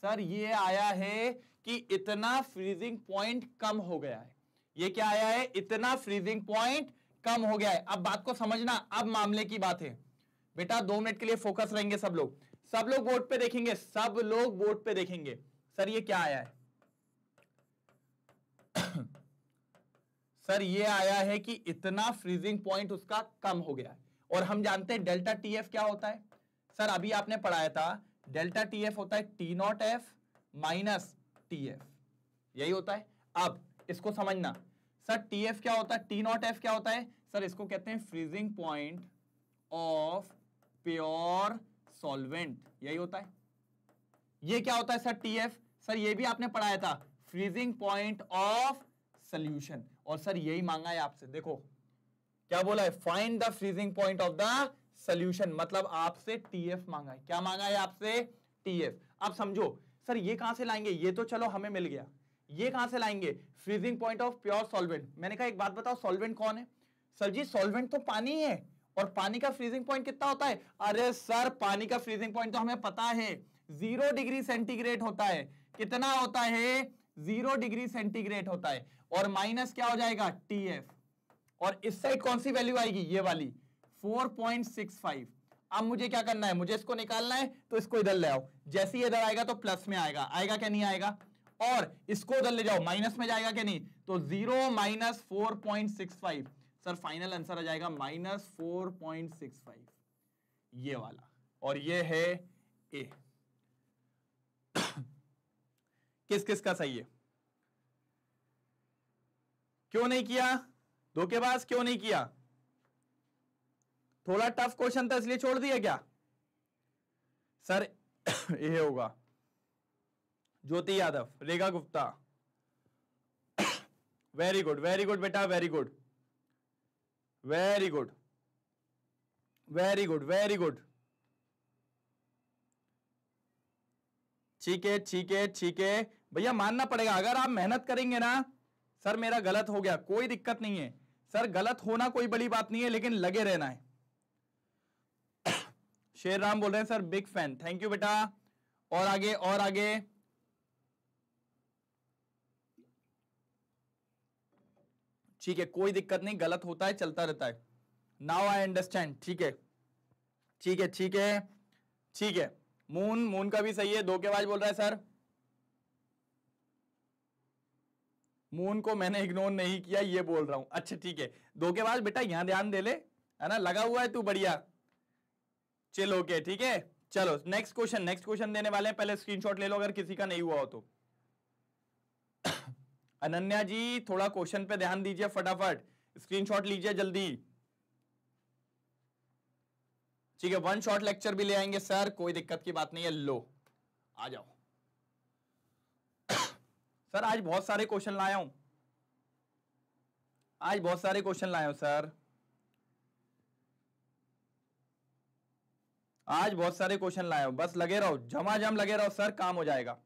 सर ये आया है कि इतना फ्रीजिंग पॉइंट कम हो गया है ये क्या आया है इतना फ्रीजिंग पॉइंट कम हो गया है अब बात को समझना अब मामले की बात है बेटा दो मिनट के लिए फोकस रहेंगे सब लोग सब लोग बोर्ड पे देखेंगे सब लोग बोर्ड पे देखेंगे सर ये क्या आया है [COUGHS] सर ये आया है कि इतना फ्रीजिंग पॉइंट उसका कम हो गया है और हम जानते हैं डेल्टा टी एफ क्या होता है सर अभी आपने पढ़ाया था डेल्टा टी एफ होता है T not F minus T F यही होता है अब इसको समझना सर टी एफ क्या होता है टी नॉट एफ क्या होता है सर इसको कहते हैं freezing point of pure solvent यही होता है ये क्या होता है सर टी एफ सर ये भी आपने पढ़ाया था फ्रीजिंग पॉइंट ऑफ सोल्यूशन और सर यही मांगा है आपसे देखो क्या बोला है find the freezing point of the solution मतलब आपसे टीएफ मांगा है क्या मांगा है आपसे टीएफ आप समझो सर ये कहां से लाएंगे ये तो चलो हमें मिल गया ये कहां से लाएंगे freezing point of pure solvent मैंने कहा एक बात बताओ सॉल्वेंट कौन है सर जी सॉल्वेंट तो पानी है और पानी का फ्रीजिंग पॉइंट कितना होता है अरे सर पानी का फ्रीजिंग पॉइंट तो हमें पता है जीरो डिग्री सेंटीग्रेड होता है कितना होता है जीरो डिग्री सेंटीग्रेड होता है और माइनस क्या हो जाएगा टी एफ और इस साइड कौन सी वैल्यू आएगी ये वाली 4.65 अब मुझे क्या करना है मुझे इसको निकालना है तो इसको इधर ले आओ जैसे ही इधर आएगा तो प्लस में आएगा आएगा क्या नहीं आएगा और इसको उधर ले जाओ माइनस में जाएगा क्या नहीं तो zero minus four point six five sir final answer आ जाएगा minus four point six five ये वाला और ये है ए [COUGHS] किस किस का सही है क्यों नहीं किया धोखेबाज क्यों नहीं किया थोड़ा टफ क्वेश्चन था इसलिए छोड़ दिया क्या सर [COUGHS] ये होगा ज्योति यादव रेगा Gupta very good very good बेटा very good very good very good very good ठीक है ठीक है ठीक है भैया मानना पड़ेगा अगर आप मेहनत करेंगे ना सर मेरा गलत हो गया कोई दिक्कत नहीं है सर गलत होना कोई बड़ी बात नहीं है लेकिन लगे रहना है [COUGHS] शेर राम बोल रहे हैं sir big fan thank you बेटा और आगे और आगे ठीक है कोई दिक्कत नहीं गलत होता है चलता रहता है नाउ आई अंडरस्टैंड ठीक है ठीक है ठीक है ठीक है मून मून का भी सही है धोखेबाज बोल रहा है सर मून को मैंने इग्नोर नहीं किया ये बोल रहा हूं अच्छा ठीक है धोखेबाज बेटा यहां ध्यान दे ले है ना लगा हुआ है तू बढ़िया चल ओके ठीक है चलो नेक्स्ट क्वेश्चन नेक्स्ट क्वेश्चन देने वाले हैं पहले स्क्रीनशॉट ले लो अगर किसी का नहीं हुआ हो तो अनन्या जी थोड़ा क्वेश्चन पे ध्यान दीजिए फटाफट स्क्रीनशॉट लीजिए जल्दी ठीक है वन शॉट लेक्चर भी ले आएंगे सर कोई दिक्कत की बात नहीं है लो आ जाओ सर [COUGHS] आज बहुत सारे क्वेश्चन लाया हूं आज बहुत सारे क्वेश्चन लाया हूं सर आज बहुत सारे क्वेश्चन लाया हूं बस लगे रहो जमा जम लगे रहो सर काम हो जाएगा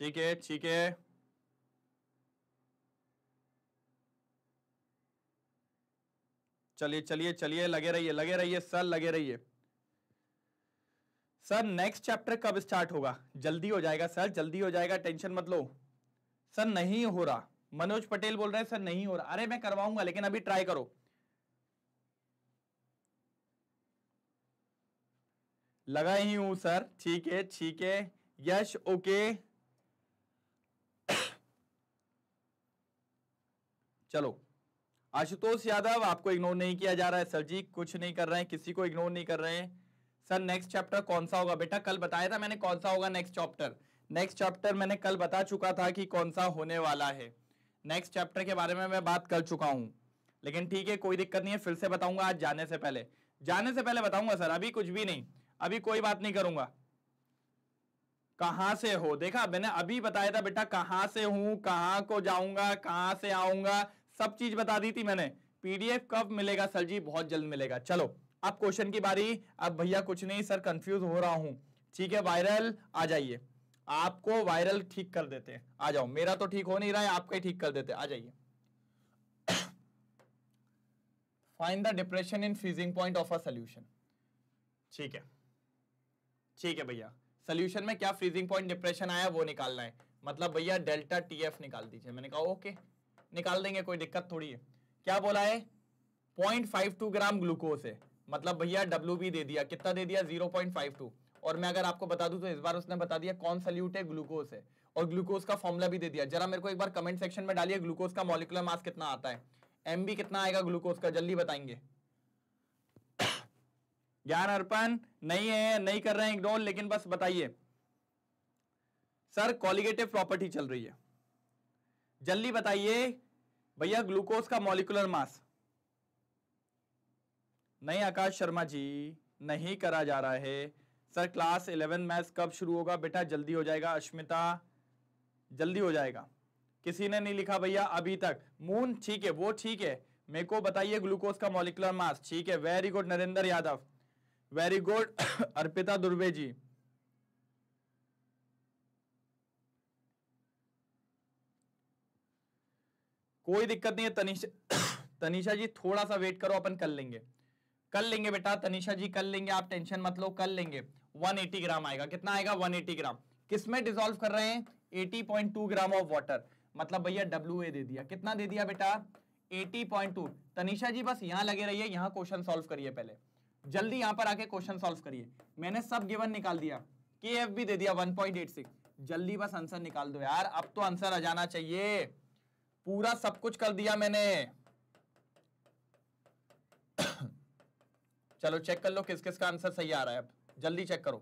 ठीक है ठीक है चलिए चलिए चलिए लगे रहिए लगे रहिए सर लगे रहिए सर नेक्स्ट चैप्टर कब स्टार्ट होगा जल्दी हो जाएगा सर जल्दी हो जाएगा टेंशन मत लो सर नहीं हो रहा मनोज पटेल बोल रहे हैं सर नहीं हो रहा अरे मैं करवाऊंगा लेकिन अभी ट्राई करो लगा ही हूं सर ठीक है ठीक है यश ओके चलो आशुतोष यादव आपको इग्नोर नहीं किया जा रहा है सर जी कुछ नहीं कर रहे हैं किसी को इग्नोर नहीं कर रहे हैं सर नेक्स्ट चैप्टर कौन सा होगा बेटा कल बताया था मैंने कौन सा होगा नेक्स्ट चैप्टर नेक्स्ट चैप्टर मैंने कल बता चुका था कि कौन सा होने वाला है नेक्स्ट चैप्टर के बारे में मैं बात कर चुका हूँ लेकिन ठीक है कोई दिक्कत नहीं है फिर से बताऊंगा आज जाने से पहले जाने से पहले बताऊंगा सर अभी कुछ भी नहीं अभी कोई बात नहीं करूंगा कहां से हो देखा मैंने अभी बताया था बेटा कहां से हूं कहा को जाऊंगा कहां से आऊंगा सब चीज बता दी थी मैंने पीडीएफ कब मिलेगा सर जी बहुत जल्द मिलेगा चलो अब क्वेश्चन की बारी अब भैया कुछ नहीं सर कंफ्यूज हो रहा हूं ठीक है वायरल आ जाइए आपको वायरल ठीक कर देते हैं आ जाओ मेरा तो ठीक हो नहीं रहा है आपका ही ठीक कर देते आ जाइए find the depression in freezing point of a solution ठीक है ठीक है भैया सोल्यूशन में क्या फ्रीजिंग पॉइंट डिप्रेशन आया वो निकालना है मतलब भैया डेल्टा टी एफ निकाल दीजिए मैंने कहा ओके okay. निकाल देंगे कोई दिक्कत थोड़ी है क्या बोला है point five two gram glucose है मतलब भैया डब्ल्यू बी दे दिया कितना दे दिया जीरो पॉइंट फाइव टू और मैं अगर आपको बता दूं तो इस बार उसने बता दिया कौन सल्यूट है ग्लूकोज है और ग्लूकोज का फॉर्मुला भी दे दिया जरा मेरे को एक बार कमेंट सेक्शन में डालिए ग्लूकोज का मॉलिकुलर मास कितना आता है एम बी कितना आएगा ग्लूकोज का जल्दी बताएंगे [COUGHS] ज्ञान अर्पण नहीं है नहीं कर रहे हैं इग्नोर लेकिन बस बताइए सर कॉलिगेटिव प्रॉपर्टी चल रही है जल्दी बताइए भैया ग्लूकोज का मॉलिकुलर मास नहीं आकाश शर्मा जी नहीं करा जा रहा है सर क्लास इलेवन मैथ्स कब शुरू होगा बेटा जल्दी हो जाएगा अश्मिता जल्दी हो जाएगा किसी ने नहीं लिखा भैया अभी तक मून ठीक है वो ठीक है मेरे को बताइए ग्लूकोज का मॉलिकुलर मास ठीक है very good Narendra Yadav very good [COUGHS] Arpita Durve ji कोई दिक्कत नहीं है तनिषा तनिषा जी थोड़ा सा वेट करो अपन कर लेंगे कर लेंगे बेटा तनिषा जी कर लेंगे आप टेंशन मत लो कर लेंगे 180 ग्राम आएगा कितना आएगा 180 ग्राम किसमें डिजोल्व कर रहे हैं 80.2 ग्राम ऑफ वाटर मतलब भैया डब्ल्यू दे दिया कितना दे दिया बेटा 80.2 तनिषा जी बस यहां लगे रहिए यहां क्वेश्चन सोल्व करिए पहले जल्दी यहां पर आके क्वेश्चन सोल्व करिए मैंने सब गिवन निकाल दिया के दे दिया वन जल्दी बस आंसर निकाल दो यार अब तो आंसर आ जाना चाहिए पूरा सब कुछ कर दिया मैंने चलो चेक कर लो किस किस का आंसर सही आ रहा है अब जल्दी चेक करो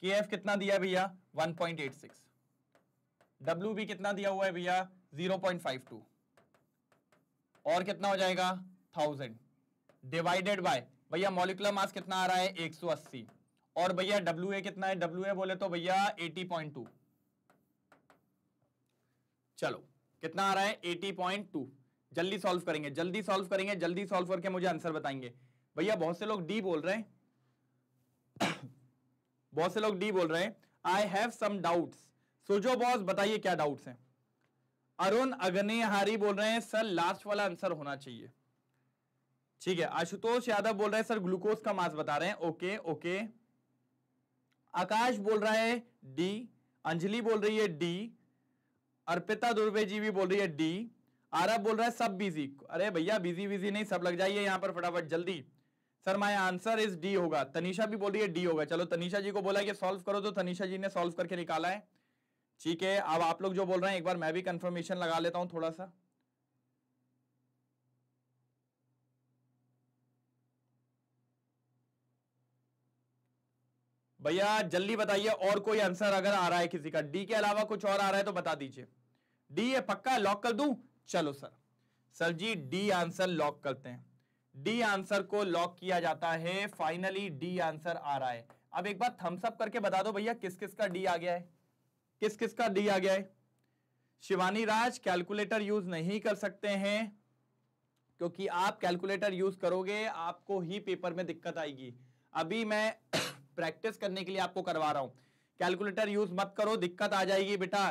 के एफ कितना दिया भैया 1.86 डब्ल्यू बी कितना दिया हुआ है भैया 0.52 और कितना हो जाएगा थाउजेंड डिवाइडेड बाय भैया मॉलिकुलर मास कितना आ रहा है 180 और भैया डब्ल्यू ए कितना है डब्ल्यू ए बोले तो भैया 80.2 चलो कितना आ रहा है एटी पॉइंट टू जल्दी सॉल्व करेंगे जल्दी सॉल्व करेंगे जल्दी सॉल्व करके मुझे आंसर बताएंगे भैया बहुत से लोग डी बोल रहे हैं [COUGHS] बहुत से लोग डी बोल रहे हैं आई हैव सम डाउट सुजो बॉस बताइए क्या डाउट्स हैं अरुण अग्निहारी बोल रहे हैं सर लास्ट वाला आंसर होना चाहिए ठीक है आशुतोष यादव बोल रहे हैं सर ग्लूकोज का मास बता रहे हैं ओके ओके आकाश बोल रहा है डी अंजलि बोल रही है डी अर्पिता दुर्वे जी भी बोल रही है डी आरब बोल रहा है सब बिजी अरे भैया बिजी बिजी नहीं सब लग जाइए यहाँ पर फटाफट जल्दी sir my answer is D होगा तनिषा भी बोल रही है डी होगा चलो तनिषा जी को बोला कि सॉल्व करो तो तनिषा जी ने सॉल्व करके निकाला है ठीक है अब आप लोग जो बोल रहे हैं एक बार मैं भी कंफर्मेशन लगा लेता हूं थोड़ा सा भैया जल्दी बताइए और कोई आंसर अगर आ रहा है किसी का डी के अलावा कुछ और आ रहा है तो बता दीजिए डी ये पक्का लॉक कर दू चलो sir sir ji D answer lock करते हैं डी आंसर को लॉक किया जाता है फाइनली डी आंसर आ रहा है अब एक बार थम्स अप करके बता दो भैया किस किस का डी आ गया है किस किस का डी आ गया है शिवानी राज कैलकुलेटर यूज नहीं कर सकते हैं क्योंकि आप कैलकुलेटर यूज करोगे आपको ही पेपर में दिक्कत आएगी अभी मैं प्रैक्टिस [COUGHS] करने के लिए आपको करवा रहा हूं कैलकुलेटर यूज मत करो दिक्कत आ जाएगी बेटा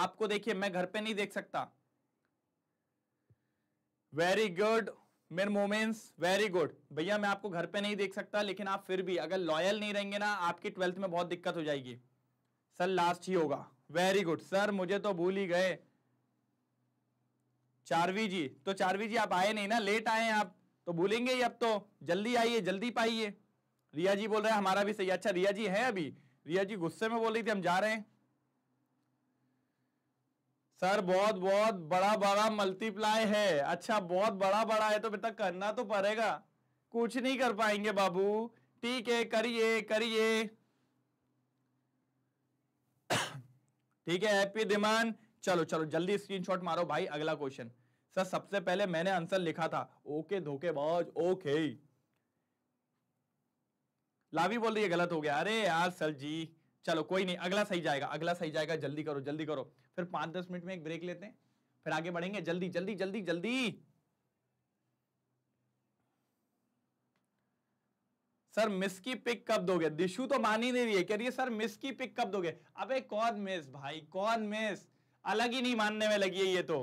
आपको देखिए मैं घर पे नहीं देख सकता वेरी गुड मेर मोमेंट्स वेरी गुड भैया मैं आपको घर पे नहीं देख सकता लेकिन आप फिर भी अगर लॉयल नहीं रहेंगे ना आपकी ट्वेल्थ में बहुत दिक्कत हो जाएगी सर लास्ट ही होगा वेरी गुड सर मुझे तो भूल ही गए चारवी जी तो चारवी जी आप आए नहीं ना लेट आए आप तो भूलेंगे ही अब तो जल्दी आइए जल्दी पाइए रिया जी बोल रहे हैं हमारा भी सही अच्छा रिया जी है अभी रिया जी गुस्से में बोल रही थी हम जा रहे हैं सर बहुत बहुत बड़ा बड़ा मल्टीप्लाई है अच्छा बहुत बड़ा बड़ा है तो बेटा करना तो पड़ेगा कुछ नहीं कर पाएंगे बाबू ठीक है करिए करिए ठीक है हैप्पी दिमान चलो चलो जल्दी स्क्रीनशॉट मारो भाई अगला क्वेश्चन सर सबसे पहले मैंने आंसर लिखा था ओके धोखेबाज ओके लावी बोल रही है गलत हो गया अरे यार सर जी चलो कोई नहीं अगला सही जाएगा अगला सही जाएगा जल्दी करो जल्दी करो फिर पांच दस मिनट में एक ब्रेक लेते हैं फिर आगे बढ़ेंगे जल्दी जल्दी जल्दी जल्दी सर मिस की पिक कब दोगे दिशु तो मान ही नहीं रही है कह रही है सर मिस की पिक कब दोगे अबे कौन मिस भाई कौन मिस अलग ही नहीं मानने में लगी है ये तो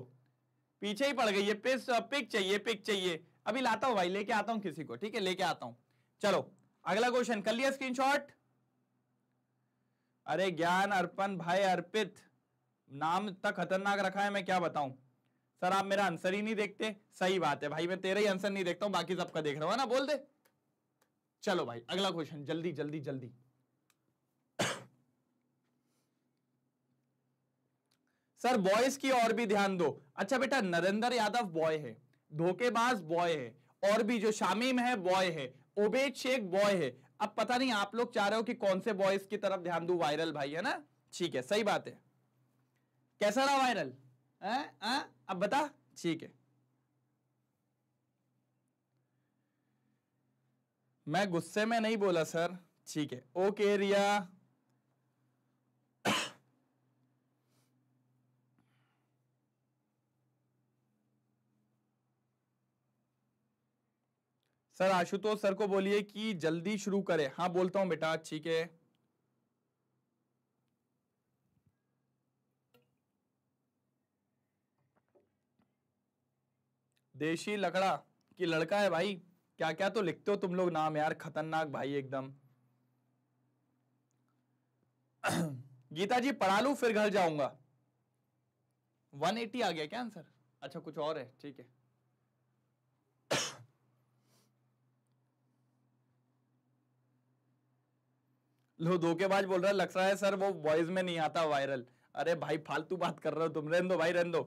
पीछे ही पड़ गई है पिस पिक चाहिए पिक चाहिए अभी लाता हूं भाई लेके आता हूं किसी को ठीक है लेके आता हूं चलो अगला क्वेश्चन कर लिया स्क्रीनशॉट अरे ज्ञान अर्पण भाई अर्पित नाम इतना खतरनाक रखा है मैं क्या बताऊं सर आप मेरा आंसर ही नहीं देखते सही बात है भाई मैं तेरा ही आंसर नहीं देखता हूं बाकी सबका देख रहा हूं ना बोल दे चलो भाई अगला क्वेश्चन जल्दी जल्दी जल्दी सर बॉयज की और भी ध्यान दो अच्छा बेटा नरेंद्र यादव बॉय है धोखेबाज बॉय है और भी जो शामीम है बॉय है ओबेद शेख बॉय है अब पता नहीं आप लोग चाह रहे हो कि कौन से बॉयज की तरफ ध्यान दू वायरल भाई है ना ठीक है सही बात है कैसा रहा वायरल अब बता ठीक है मैं गुस्से में नहीं बोला सर ठीक है okay Riya sir Ashutosh sir को बोलिए कि जल्दी शुरू करें हाँ बोलता हूँ बेटा ठीक है देशी लकड़ा कि लड़का है भाई क्या क्या तो लिखते हो तुम लोग नाम यार खतरनाक भाई एकदम [CLEARS THROAT] गीता जी पढ़ा लू फिर घर जाऊंगा 180 आ गया क्या आंसर अच्छा कुछ और है ठीक है लो धोखेबाज बोल रहा है लग रहा है सर वो वॉइस में नहीं आता वायरल अरे भाई फालतू बात कर रहे हो तुम रहन दो भाई रहन दो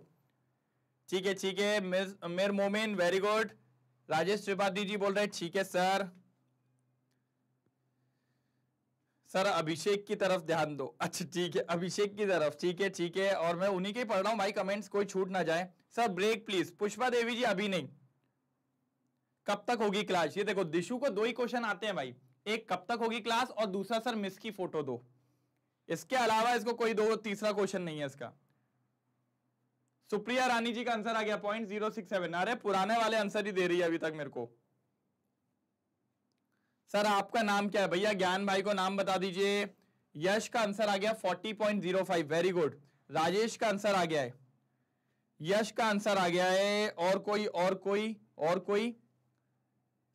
ठीक है ठीक है मेर मोमिन वेरी गुड राजेश त्रिपाठी जी बोल रहे हैं ठीक है सर सर अभिषेक की तरफ ध्यान दो अच्छा ठीक है अभिषेक की तरफ ठीक है ठीक है और मैं उन्हीं के पढ़ रहा हूँ भाई कमेंट्स कोई छूट ना जाए sir break please Pushpa Devi ji अभी नहीं कब तक होगी क्लास ये देखो दिशु को दो ही क्वेश्चन आते हैं भाई एक कब तक होगी क्लास और दूसरा सर मिस की फोटो दो इसके अलावा इसको कोई दो तीसरा क्वेश्चन नहीं है इसका सुप्रिया रानी जी का आंसर आ गया पॉइंट जीरो सिक्स सेवन अरे पुराने वाले आंसर ही दे रही है अभी तक मेरे को सर आपका नाम क्या है भैया ज्ञान भाई को नाम बता दीजिए यश का आंसर आ गया forty point zero five very good Rajesh का आंसर आ गया है यश का आंसर आ गया है और कोई और कोई और कोई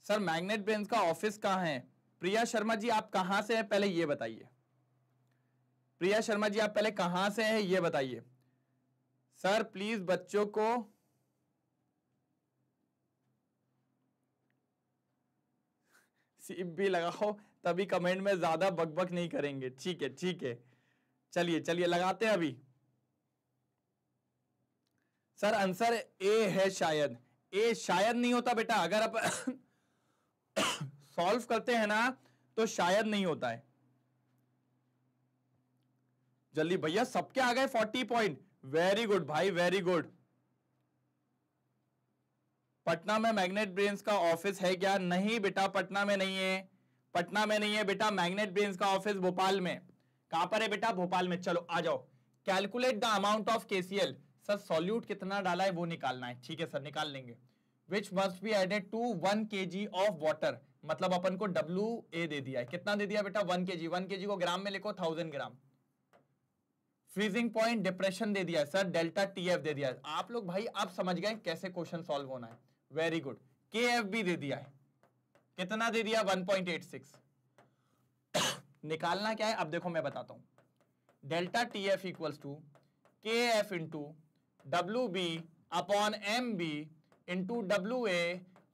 सर मैग्नेट बेंस का ऑफिस कहाँ है प्रिया शर्मा जी आप कहां से हैं पहले ये बताइए प्रिया शर्मा जी आप पहले कहां से हैं ये बताइए सर प्लीज बच्चों को सीप भी लगाओ तभी कमेंट में ज्यादा बकबक नहीं करेंगे ठीक है ठीक है चलिए चलिए लगाते हैं अभी सर आंसर ए है शायद ए शायद नहीं होता बेटा अगर आप [COUGHS] [COUGHS] [COUGHS] सॉल्व करते हैं ना तो शायद नहीं होता है जल्दी भैया सबके आ गए फोर्टी पॉइंट वेरी गुड भाई वेरी गुड पटना में मैग्नेट ब्रेन्स का ऑफिस है क्या नहीं बेटा पटना में नहीं है पटना में नहीं है बेटा मैग्नेट ब्रेन्स का ऑफिस भोपाल में कहां पर है बेटा भोपाल में चलो आ जाओ calculate the amount of KCl sir solute कितना डाला है वो निकालना है ठीक है सर निकाल लेंगे which must be added to one K G of water मतलब अपन को डब्ल्यू ए दे दिया है कितना दे दिया बेटा वन के जी वन के जी को ग्राम में लिखो thousand gram freezing point depression दे दिया है सर डेल्टा टी एफ दे दिया है आप लोग भाई आप समझ गए कैसे क्वेश्चन सॉल्व होना है वेरी गुड के एफ भी दे दिया है कितना दे दिया 1.86 [COUGHS] निकालना क्या है अब देखो मैं बताता हूं delta T F equals to K F into W B upon M B into W A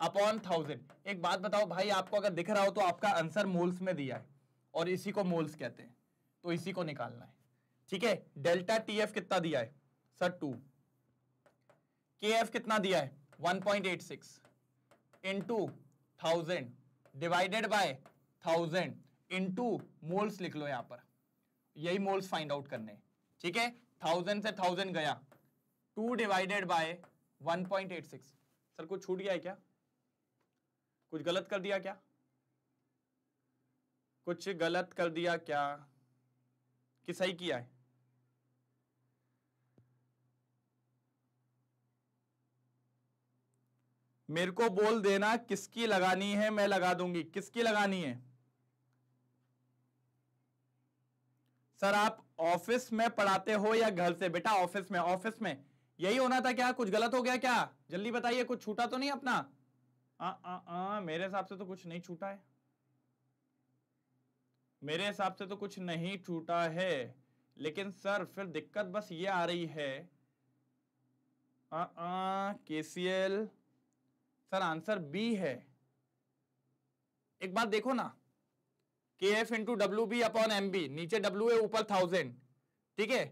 upon thousand एक बात बताओ भाई आपको अगर दिख रहा हो तो आपका आंसर मोल्स में दिया है और इसी को मोल्स कहते हैं तो इसी को निकालना है ठीक है डेल्टा टी एफ कितना दिया है सर टू के एफ कितना दिया है one point eight six into thousand divided by thousand into moles लिख लो यहां पर यही मोल्स फाइंड आउट करने ठीक है थाउजेंड से थाउजेंड गया two divided by one point eight six sir कुछ छूट गया है क्या कुछ गलत कर दिया क्या कुछ गलत कर दिया क्या कि सही किया है मेरे को बोल देना किसकी लगानी है मैं लगा दूंगी किसकी लगानी है सर आप ऑफिस में पढ़ाते हो या घर से बेटा ऑफिस में ऑफिस में यही होना था क्या कुछ गलत हो गया क्या जल्दी बताइए कुछ छूटा तो नहीं अपना आ, आ, आ, मेरे हिसाब से तो कुछ नहीं छूटा है मेरे हिसाब से तो कुछ नहीं छूटा है लेकिन सर फिर दिक्कत बस ये आ रही है आ, हाँ, आ, हाँ, केसीएल सर आंसर बी है एक बात देखो ना K F into W B upon M B नीचे डब्ल्यू है ऊपर थाउजेंड ठीक है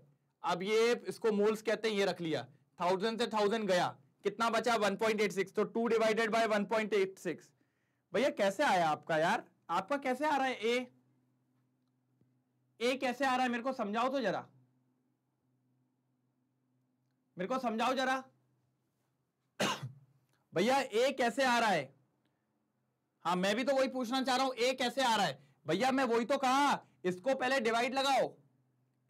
अब ये इसको मोल्स कहते हैं ये रख लिया थाउजेंड से थाउजेंड गया कितना बचा 1.86 तो 2 डिवाइडेड बाय 1.86 भैया कैसे आया आपका यार आपका कैसे आ रहा है ए ए कैसे आ रहा है मेरे को समझाओ तो जरा मेरे को समझाओ जरा [COUGHS] भैया ए कैसे आ रहा है हाँ मैं भी तो वही पूछना चाह रहा हूं ए कैसे आ रहा है भैया मैं वही तो कहा इसको पहले डिवाइड लगाओ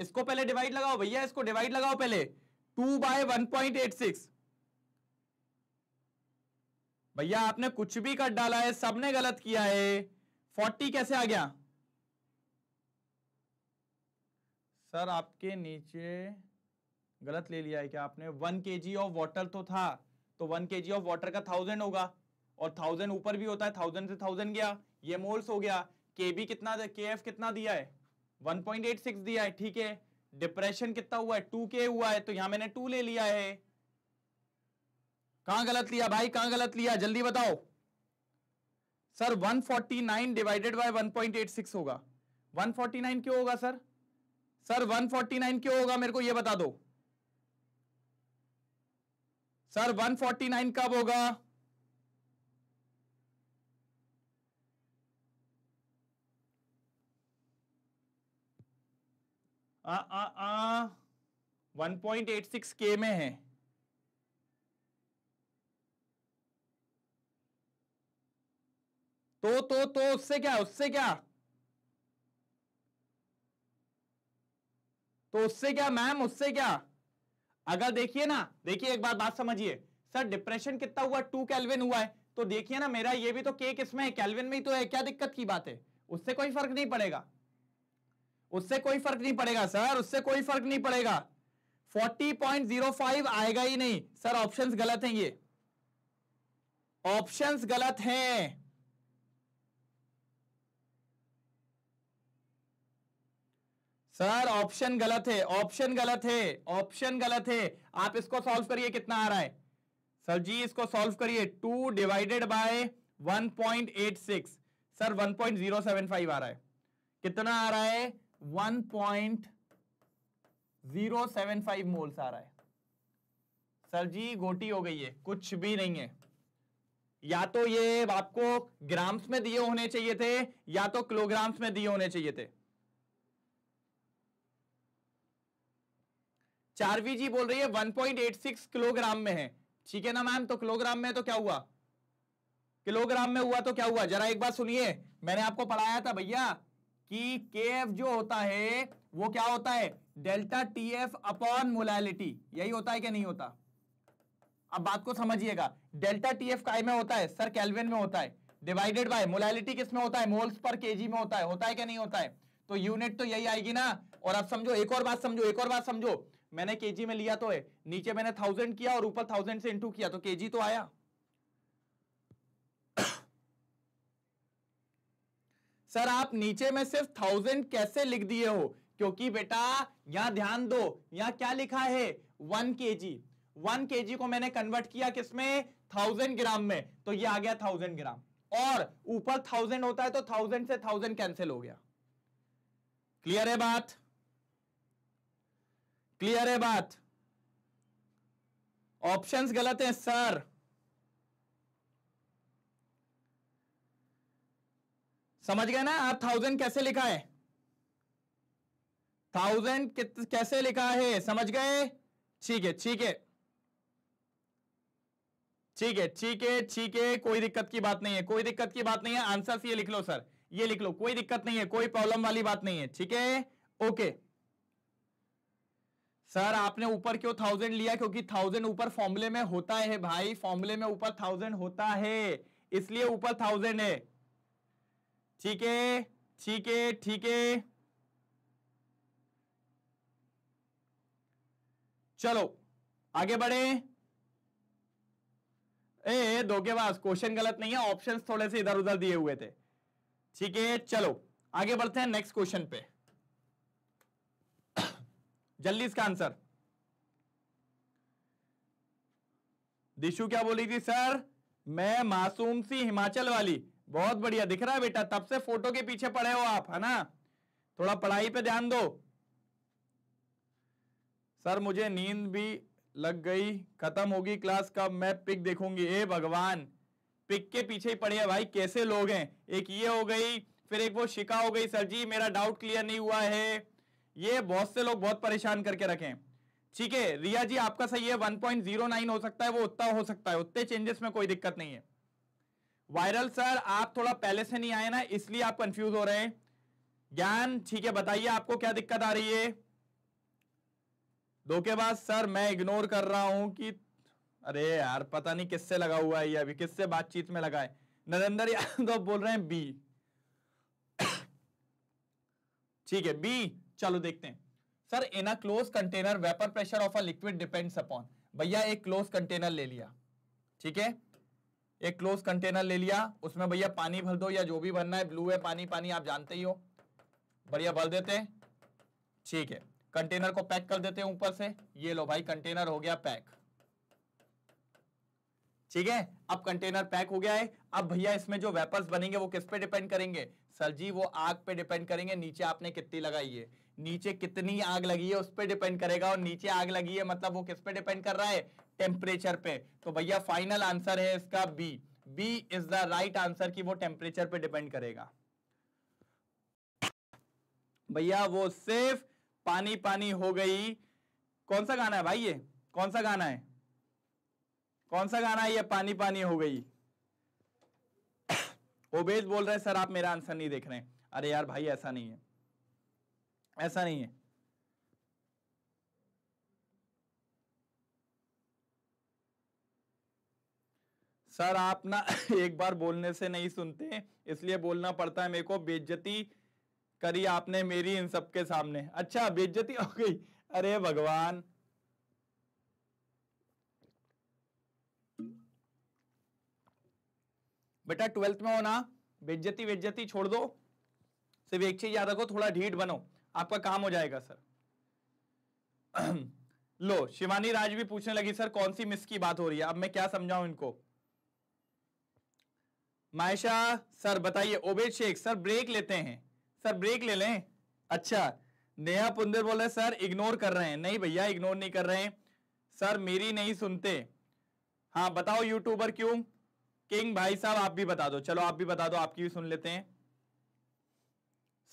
इसको पहले डिवाइड लगाओ भैया इसको डिवाइड लगाओ पहले two by one point eight six भैया आपने कुछ भी कट डाला है सबने गलत किया है फोर्टी कैसे आ गया सर आपके नीचे गलत ले लिया है क्या आपने one K G of water तो था तो one K G of water का थाउजेंड होगा और थाउजेंड ऊपर भी होता है थाउजेंड से थाउजेंड गया ये मोल्स हो गया के बी कितना के एफ कितना दिया है वन पॉइंट एट सिक्स दिया है ठीक है डिप्रेशन कितना हुआ है टू के हुआ है तो यहां मैंने टू ले लिया है कहां गलत लिया भाई कहां गलत लिया जल्दी बताओ सर 149 डिवाइडेड बाय 1.86 होगा 149 क्यों होगा सर सर 149 क्यों होगा मेरे को यह बता दो सर 149 कब होगा आ आ आ 1.86 के में है तो तो तो उससे क्या उससे क्या तो उससे क्या मैम उससे क्या अगर देखिए ना देखिए एक बार बात समझिए सर डिप्रेशन कितना हुआ टू कैलविन हुआ है तो देखिए ना मेरा ये भी तो के किसमें है कैलविन में ही तो है क्या दिक्कत की बात है उससे कोई फर्क नहीं पड़ेगा उससे कोई फर्क नहीं पड़ेगा सर उससे कोई फर्क नहीं पड़ेगा 40.05 आएगा ही नहीं सर ऑप्शंस गलत हैं ये ऑप्शंस गलत हैं सर ऑप्शन गलत है ऑप्शन गलत है ऑप्शन गलत है आप इसको सॉल्व करिए कितना आ रहा है सर जी इसको सॉल्व करिए टू डिवाइडेड बाय 1.86 सर 1.075 आ रहा है कितना आ रहा है 1.075 मोल्स आ रहा है सर जी गोटी हो गई है कुछ भी नहीं है या तो ये आपको ग्राम्स में दिए होने चाहिए थे या तो किलोग्राम्स में दिए होने चाहिए थे चारवी जी बोल रही है 1.86 किलोग्राम में है ठीक है ना मैम तो किलोग्राम में तो क्या हुआ किलोग्राम में हुआ तो क्या हुआ जरा एक बार सुनिए मैंने आपको पढ़ाया था भैया कि के जो होता है वो क्या होता है delta T F upon molality यही होता है कि नहीं होता अब बात को समझिएगा डेल्टा टी एफ काय में होता है सर कैलविन में होता है डिवाइडेड बाय मोलैलिटी किस में होता है मोल्स पर केजी में होता है होता है क्या नहीं होता है तो यूनिट तो यही आएगी ना और अब समझो एक और बात समझो एक और बात समझो मैंने केजी में लिया तो है नीचे मैंने थाउजेंड किया और ऊपर थाउजेंड से इंटू किया तो केजी तो आया सर आप नीचे में सिर्फ थाउजेंड कैसे लिख दिए हो क्योंकि बेटा यहां ध्यान दो यहां क्या लिखा है वन के जी वन के जी को मैंने कन्वर्ट किया किसमें थाउजेंड ग्राम में तो ये आ गया थाउजेंड ग्राम और ऊपर थाउजेंड होता है तो थाउजेंड से थाउजेंड कैंसिल हो गया क्लियर है बात क्लियर है बात ऑप्शंस गलत हैं सर समझ गए ना आप थाउजेंड कैसे लिखा है थाउजेंड कैसे लिखा है समझ गए ठीक है ठीक है ठीक है ठीक है ठीक है कोई दिक्कत की बात नहीं है कोई दिक्कत की बात नहीं है आंसर ये लिख लो सर ये लिख लो कोई दिक्कत नहीं है कोई प्रॉब्लम वाली बात नहीं है ठीक है ओके सर आपने ऊपर क्यों थाउजेंड लिया क्योंकि थाउजेंड ऊपर फॉर्मुले में होता है भाई फॉर्मुले में ऊपर थाउजेंड होता है इसलिए ऊपर थाउजेंड है ठीक है ठीक है ठीक है चलो आगे बढ़े ए धोखेबाज क्वेश्चन गलत नहीं है ऑप्शंस थोड़े से इधर उधर दिए हुए थे ठीक है चलो आगे बढ़ते हैं नेक्स्ट क्वेश्चन पे जल्दी इसका आंसर दिशु क्या बोली थी सर मैं मासूम सी हिमाचल वाली बहुत बढ़िया दिख रहा है बेटा तब से फोटो के पीछे पड़े हो आप है ना थोड़ा पढ़ाई पे ध्यान दो सर मुझे नींद भी लग गई खत्म होगी क्लास कब मैं पिक देखूंगी ए भगवान पिक के पीछे ही पड़े हैं भाई कैसे लोग हैं एक ये हो गई फिर एक वो शिका हो गई सर जी मेरा डाउट क्लियर नहीं हुआ है ये बहुत से लोग बहुत परेशान करके रखे ठीक है रिया जी आपका सही है 1.09 हो सकता है वो उतना हो सकता है उतने चेंजेस में कोई दिक्कत नहीं है वायरल सर आप थोड़ा पहले से नहीं आए ना इसलिए आप कंफ्यूज हो रहे हैं ज्ञान ठीक है बताइए आपको क्या दिक्कत आ रही है धोखेबाज सर मैं इग्नोर कर रहा हूं कि अरे यार पता नहीं किससे लगा हुआ है ये अभी किससे बातचीत में लगा है नरेंद्र यादव बोल रहे हैं बी [COUGHS] ठीक है बी चलो देखते हैं sir in a close container vapour pressure of a liquid depends upon भैया एक क्लोज कंटेनर ले लिया ठीक है एक क्लोज कंटेनर ले लिया उसमें भैया पानी भर दो या जो भी भरना है ब्लू है पानी पानी आप जानते ही हो बढ़िया भर देते हैं ठीक है कंटेनर को पैक कर देते हैं ऊपर से ये लो भाई कंटेनर हो गया पैक ठीक है अब कंटेनर पैक हो गया है अब भैया इसमें जो वेपर्स बनेंगे वो किस पे डिपेंड करेंगे सर जी वो आग पे डिपेंड करेंगे नीचे आपने कितनी लगाई है नीचे कितनी आग लगी है उस पर डिपेंड करेगा और नीचे आग लगी है मतलब वो किस पे डिपेंड कर रहा है टेम्परेचर पे तो भैया फाइनल आंसर है इसका B B is the right answer कि वो टेम्परेचर पे डिपेंड करेगा भैया वो सिर्फ पानी पानी हो गई कौन सा गाना है भाई ये कौन सा गाना है कौन सा गाना है ये पानी पानी हो गई [COUGHS] ओबेज बोल रहे हैं सर आप मेरा आंसर नहीं देख रहे हैं अरे यार भाई ऐसा नहीं है ऐसा नहीं है सर आप ना [LAUGHS] एक बार बोलने से नहीं सुनते इसलिए बोलना पड़ता है मेरे को बेज्जती करी आपने मेरी इन सबके सामने अच्छा बेज्जती हो गई अरे भगवान बेटा ट्वेल्थ में हो ना बेज्जती बेज्जती छोड़ दो सिर्फ एक चीज याद रखो थोड़ा ढीठ बनो आपका काम हो जाएगा सर [CLEARS THROAT] लो शिवानी राज भी पूछने लगी सर कौन सी मिस की बात हो रही है अब मैं क्या समझाऊं इनको मायशा सर बताइए ओबेद शेख सर ब्रेक लेते हैं सर ब्रेक ले लें अच्छा नेहा पुंदर बोल रहे सर इग्नोर कर रहे हैं नहीं भैया इग्नोर नहीं कर रहे हैं सर मेरी नहीं सुनते हाँ बताओ यूट्यूबर क्यों किंग भाई साहब आप भी बता दो चलो आप भी बता दो आपकी भी सुन लेते हैं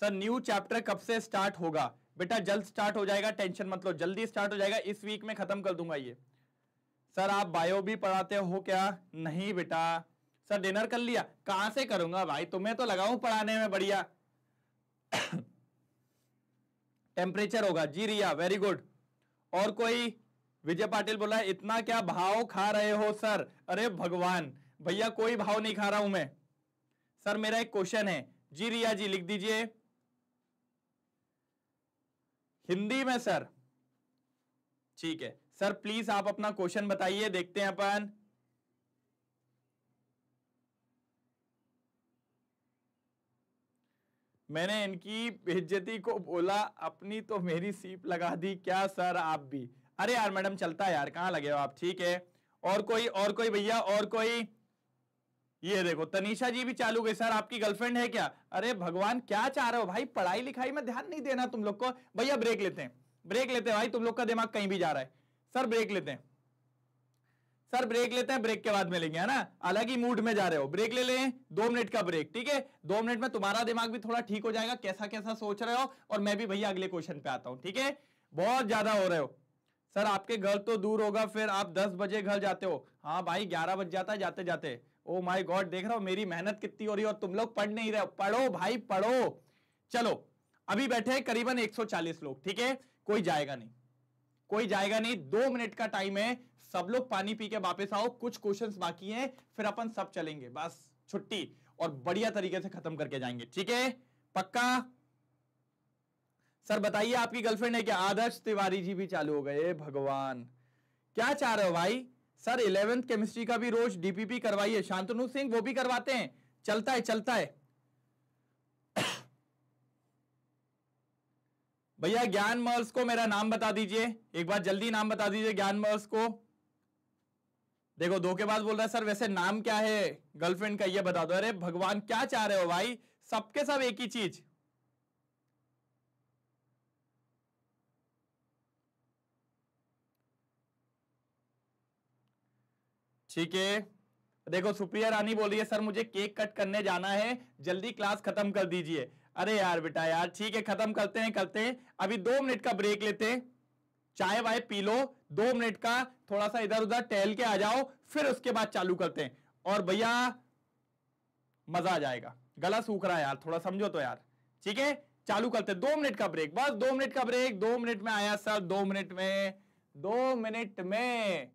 सर न्यू चैप्टर कब से स्टार्ट होगा बेटा जल्द स्टार्ट हो जाएगा टेंशन मत लो जल्दी स्टार्ट हो जाएगा इस वीक में खत्म कर दूंगा ये सर आप बायो भी पढ़ाते हो क्या नहीं बेटा सर डिनर कर लिया कहां से करूंगा भाई तुम्हें तो लगाऊ पढ़ाने में बढ़िया टेम्परेचर [COUGHS] होगा जी रिया वेरी गुड और कोई विजय पाटिल बोला इतना क्या भाव खा रहे हो सर अरे भगवान भैया कोई भाव नहीं खा रहा हूं मैं सर मेरा एक क्वेश्चन है जी रिया जी लिख दीजिए हिंदी में सर ठीक है सर प्लीज आप अपना क्वेश्चन बताइए देखते हैं अपन मैंने इनकी बेज्जती को बोला अपनी तो मेरी सीप लगा दी क्या सर आप भी अरे यार मैडम चलता है यार कहाँ लगे हो आप ठीक है और कोई और कोई भैया और कोई ये देखो तनिषा जी भी चालू गई सर आपकी गर्लफ्रेंड है क्या अरे भगवान क्या चाह रहे हो भाई पढ़ाई लिखाई में ध्यान नहीं देना तुम लोग को भैया ब्रेक लेते हैं ब्रेक लेते हैं भाई तुम लोग का दिमाग कहीं भी जा रहा है सर ब्रेक लेते हैं सर ब्रेक लेते हैं ब्रेक के बाद मिलेंगे है ना अलग ही मूड में जा रहे हो ब्रेक ले लें दो मिनट का ब्रेक ठीक है दो मिनट में तुम्हारा दिमाग भी थोड़ा ठीक हो जाएगा कैसा कैसा सोच रहे हो और मैं भी भैया अगले क्वेश्चन पे आता हूं ठीक है बहुत ज्यादा हो रहे हो सर आपके घर तो दूर होगा फिर आप दस बजे घर जाते हो हाँ भाई ग्यारह बज जाता है जाते जाते ओ माय गॉड देख रहा हो मेरी मेहनत कितनी हो रही है और तुम लोग पढ़ नहीं रहे पढ़ो भाई पढ़ो चलो अभी बैठे हैं करीबन 140 लोग ठीक है कोई जाएगा नहीं कोई जाएगा नहीं दो मिनट का टाइम है सब लोग पानी पी के वापस आओ कुछ क्वेश्चन बाकी हैं फिर अपन सब चलेंगे बस छुट्टी और बढ़िया तरीके से खत्म करके जाएंगे ठीक है पक्का सर बताइए आपकी गर्लफ्रेंड है क्या आदर्श तिवारी जी भी चालू हो गए भगवान क्या चाह रहे हो भाई सर इलेवेंथ केमिस्ट्री का भी रोज डीपीपी करवाइए शांतनु सिंह वो भी करवाते हैं चलता है चलता है भैया ज्ञान मर्स को मेरा नाम बता दीजिए एक बार जल्दी नाम बता दीजिए ज्ञान मर्स को देखो दो के बाद बोल रहा है सर वैसे नाम क्या है गर्लफ्रेंड का ये बता दो अरे भगवान क्या चाह रहे हो भाई सबके सब एक ही चीज ठीक है देखो सुप्रिया रानी बोल रही है सर मुझे केक कट करने जाना है जल्दी क्लास खत्म कर दीजिए अरे यार बेटा यार ठीक है खत्म करते हैं करते हैं अभी दो मिनट का ब्रेक लेते हैं चाय वाय पी लो दो मिनट का थोड़ा सा इधर उधर टहल के आ जाओ फिर उसके बाद चालू करते हैं और भैया मजा आ जाएगा गला सूख रहा है यार थोड़ा समझो तो यार ठीक है चालू करते दो मिनट का ब्रेक बस दो मिनट का ब्रेक दो मिनट में आया सर दो मिनट में दो मिनट में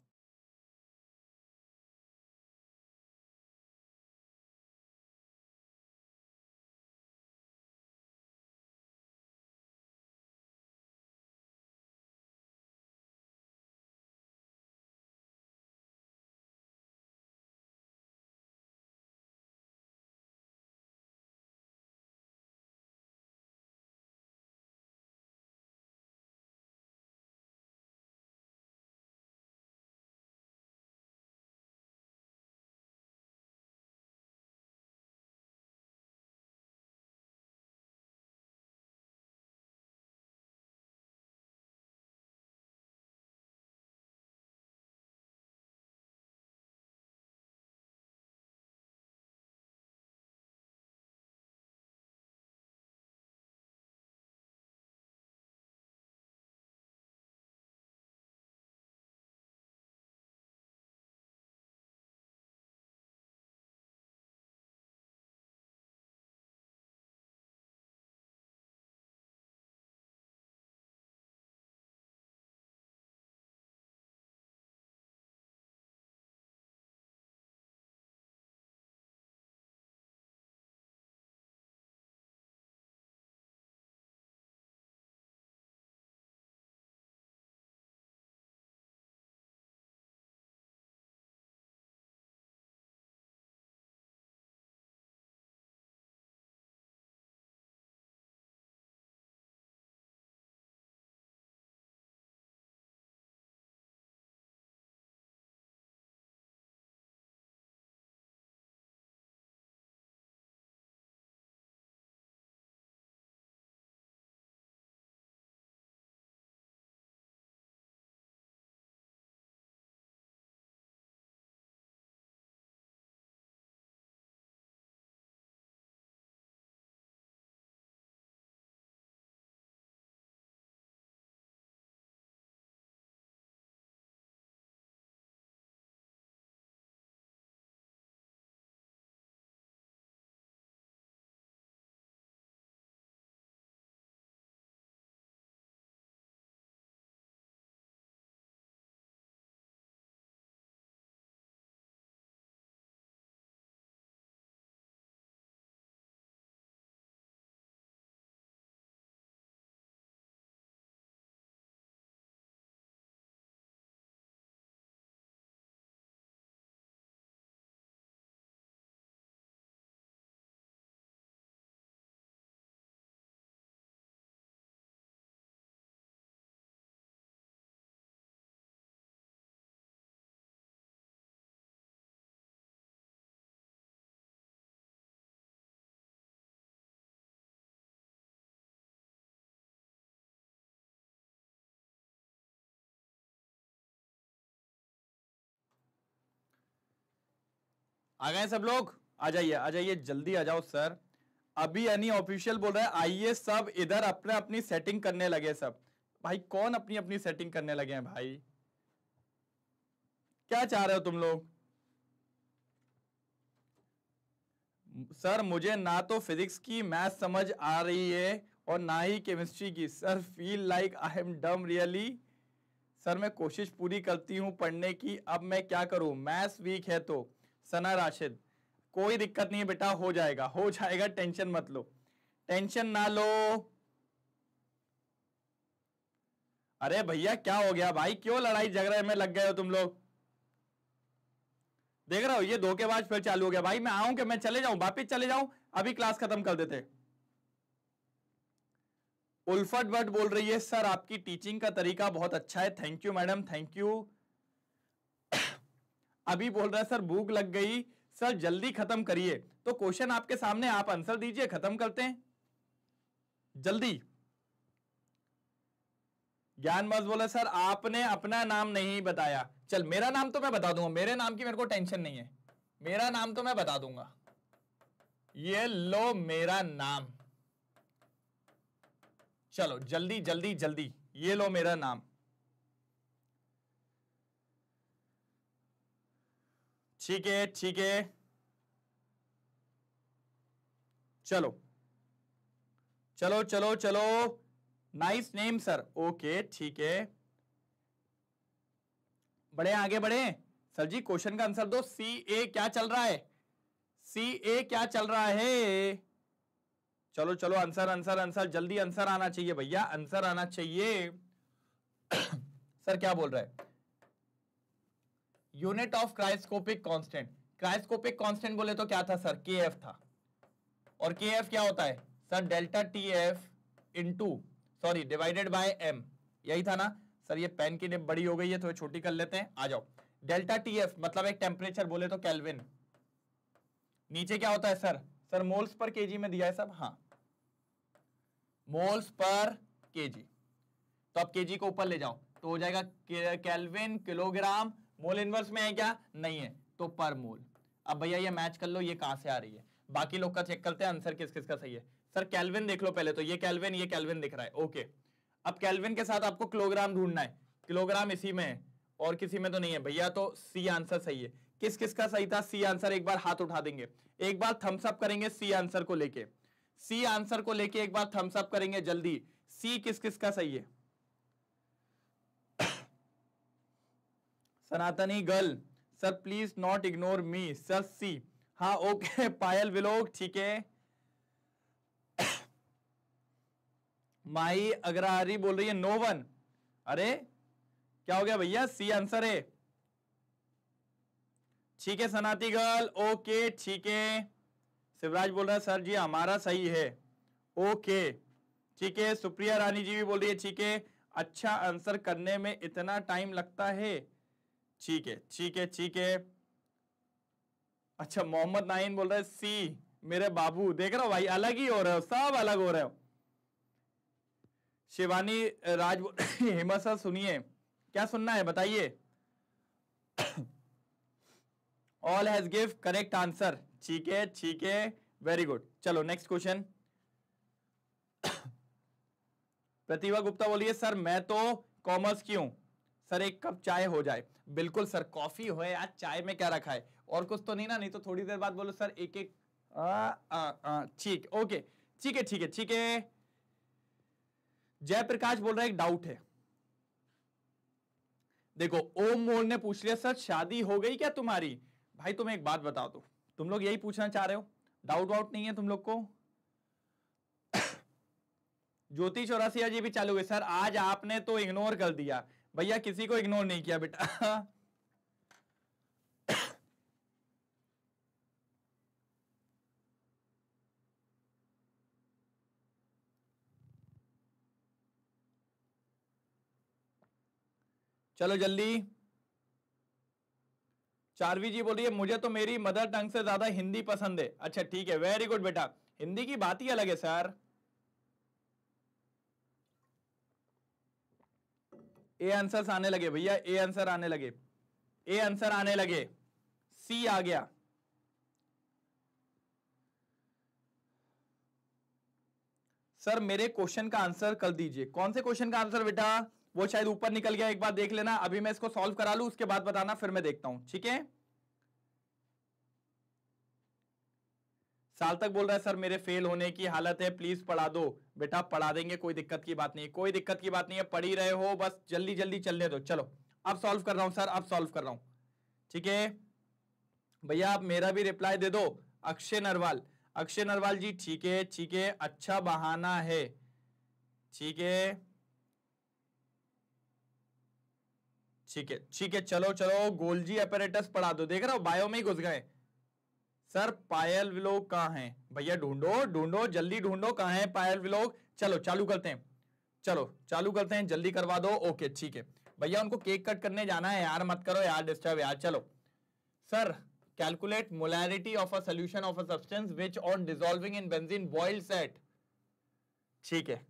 आ गए सब लोग आ जाइए आ जाइए जल्दी आ जाओ सर अभी यानी ऑफिशियल बोल रहा है आइए सब इधर अपने अपनी सेटिंग करने लगे सब भाई कौन अपनी अपनी सेटिंग करने लगे हैं भाई क्या चाह रहे हो तुम लोग सर मुझे ना तो फिजिक्स की मैथ समझ आ रही है और ना ही केमिस्ट्री की sir feel like I am dumb really sir मैं कोशिश पूरी करती हूँ पढ़ने की अब मैं क्या करूँ मैथ्स वीक है तो सना राशिद कोई दिक्कत नहीं है बेटा हो जाएगा हो जाएगा टेंशन मत लो टेंशन ना लो अरे भैया क्या हो गया भाई क्यों लड़ाई झगड़े में लग गए हो तुम लोग देख रहे हो ये धोखेबाज फिर चालू हो गया भाई मैं आऊं कि मैं चले जाऊं वापिस चले जाऊं अभी क्लास खत्म कर देते उल्फट भट्ट बोल रही है सर आपकी टीचिंग का तरीका बहुत अच्छा है thank you madam thank you अभी बोल रहा है सर भूख लग गई सर जल्दी खत्म करिए तो क्वेश्चन आपके सामने आप आंसर दीजिए खत्म करते हैं जल्दी बस बोला सर आपने अपना नाम नहीं बताया चल मेरा नाम तो मैं बता दूंगा मेरे नाम की मेरे को टेंशन नहीं है मेरा नाम तो मैं बता दूंगा ये लो मेरा नाम चलो जल्दी जल्दी जल्दी ये लो मेरा नाम ठीक है ठीक है चलो चलो चलो चलो नाइस नेम सर ओके ठीक है बड़े आगे बढ़े सर जी क्वेश्चन का आंसर दो सी ए क्या चल रहा है सी ए क्या चल रहा है चलो चलो आंसर आंसर आंसर जल्दी आंसर आना चाहिए भैया आंसर आना चाहिए सर [COUGHS] क्या बोल रहा है unit of cryoscopic constant cryoscopic constant बोले तो क्या था सर के एफ था और के एफ क्या होता है sir delta T F into sorry divided by M यही था ना सर ये पेन की डिप बड़ी हो गई है थोड़ी छोटी कर लेते हैं आ जाओ डेल्टा टी एफ मतलब एक टेम्परेचर बोले तो कैलविन नीचे क्या होता है सर सर मोल्स पर केजी में दिया है सब हाँ मोल्स पर केजी तो अब केजी को ऊपर ले जाओ तो हो जाएगा कैलविन किलोग्राम मोल इनवर्स में है क्या नहीं है तो पर मोल अब भैया ये मैच कर लो ये कहां से आ रही है बाकी लोग का चेक करते हैं आंसर किस किस का सही है सर कैलविन देख लो पहले तो ये कैलविन ये कैलविन दिख रहा है ओके अब कैलविन के साथ आपको किलोग्राम ढूंढना है किलोग्राम इसी में है और किसी में तो नहीं है भैया तो सी आंसर सही है किस किस का सही था सी आंसर एक बार हाथ उठा देंगे एक बार थम्सअप करेंगे सी आंसर को लेके सी आंसर को लेके एक बार थम्सअप करेंगे जल्दी सी किस किस का सही है Sanatani girl sir please not ignore me sir C हाँ ओके [LAUGHS] पायल विलोक ठीक है [COUGHS] माई अग्रहारी बोल रही है नो वन अरे क्या हो गया भैया सी आंसर है ठीक है सनाती गर्ल ओके ठीक है शिवराज बोल रहा है सर जी हमारा सही है ओके ठीक है सुप्रिया रानी जी भी बोल रही है ठीक है अच्छा आंसर करने में इतना टाइम लगता है ठीक है ठीक है ठीक है अच्छा मोहम्मद नाइन बोल रहा है सी मेरे बाबू देख रहा हो भाई अलग ही हो रहे हो सब अलग हो रहे हो शिवानी राज हेमा सर सुनिए क्या सुनना है बताइए all has give correct answer ठीक है ठीक है वेरी गुड चलो नेक्स्ट क्वेश्चन [COUGHS] प्रतिभा गुप्ता बोलिए सर मैं तो कॉमर्स की हूं सर एक कप चाय हो जाए बिल्कुल सर कॉफी हो आज चाय में क्या रखा है और कुछ तो नहीं ना नहीं तो थोड़ी देर बाद बोलो सर एक एक ठीक ओके ठीक है ठीक है ठीक है जयप्रकाश बोल रहा है एक डाउट है देखो ओम मोल ने पूछ लिया सर शादी हो गई क्या तुम्हारी भाई तुम्हें एक बात बता दो तुम लोग यही पूछना चाह रहे हो डाउट वाउट नहीं है तुम लोग को [COUGHS] ज्योति चौरासिया जी भी चालू हुए सर आज आपने तो इग्नोर कर दिया भैया किसी को इग्नोर नहीं किया बेटा चलो जल्दी चारवी जी बोल रही है मुझे तो मेरी मदर टंग से ज्यादा हिंदी पसंद है अच्छा ठीक है वेरी गुड बेटा हिंदी की बात ही अलग है सर ए आंसर आने लगे भैया ए आंसर आने लगे ए आंसर आने लगे सी आ गया सर मेरे क्वेश्चन का आंसर कल दीजिए कौन से क्वेश्चन का आंसर बेटा वो शायद ऊपर निकल गया एक बार देख लेना अभी मैं इसको सॉल्व करा लू उसके बाद बताना फिर मैं देखता हूं ठीक है साल तक बोल रहा है सर मेरे फेल होने की हालत है प्लीज पढ़ा दो बेटा पढ़ा देंगे कोई दिक्कत की बात नहीं कोई दिक्कत की बात नहीं है पढ़ी रहे हो बस जल्दी जल्दी चलने दो चलो अब सॉल्व कर रहा हूं सर अब सॉल्व कर रहा हूं ठीक है भैया आप मेरा भी रिप्लाई दे दो अक्षय नरवाल अक्षय नरवाल जी ठीक है ठीक है अच्छा बहाना है ठीक है ठीक है ठीक है चलो चलो गोलजी अपेरेटस पढ़ा दो देख रहा हो बायो में ही घुस गए सर पायल विलोक कहाँ है भैया ढूंढो ढूंढो जल्दी ढूंढो कहा है पायल विलोक चलो चालू करते हैं चलो चालू करते हैं जल्दी करवा दो ओके ठीक है भैया उनको केक कट करने जाना है यार मत करो यार डिस्टर्ब यार चलो sir calculate molarity of a solution of a substance which on dissolving in benzene boiled set ठीक है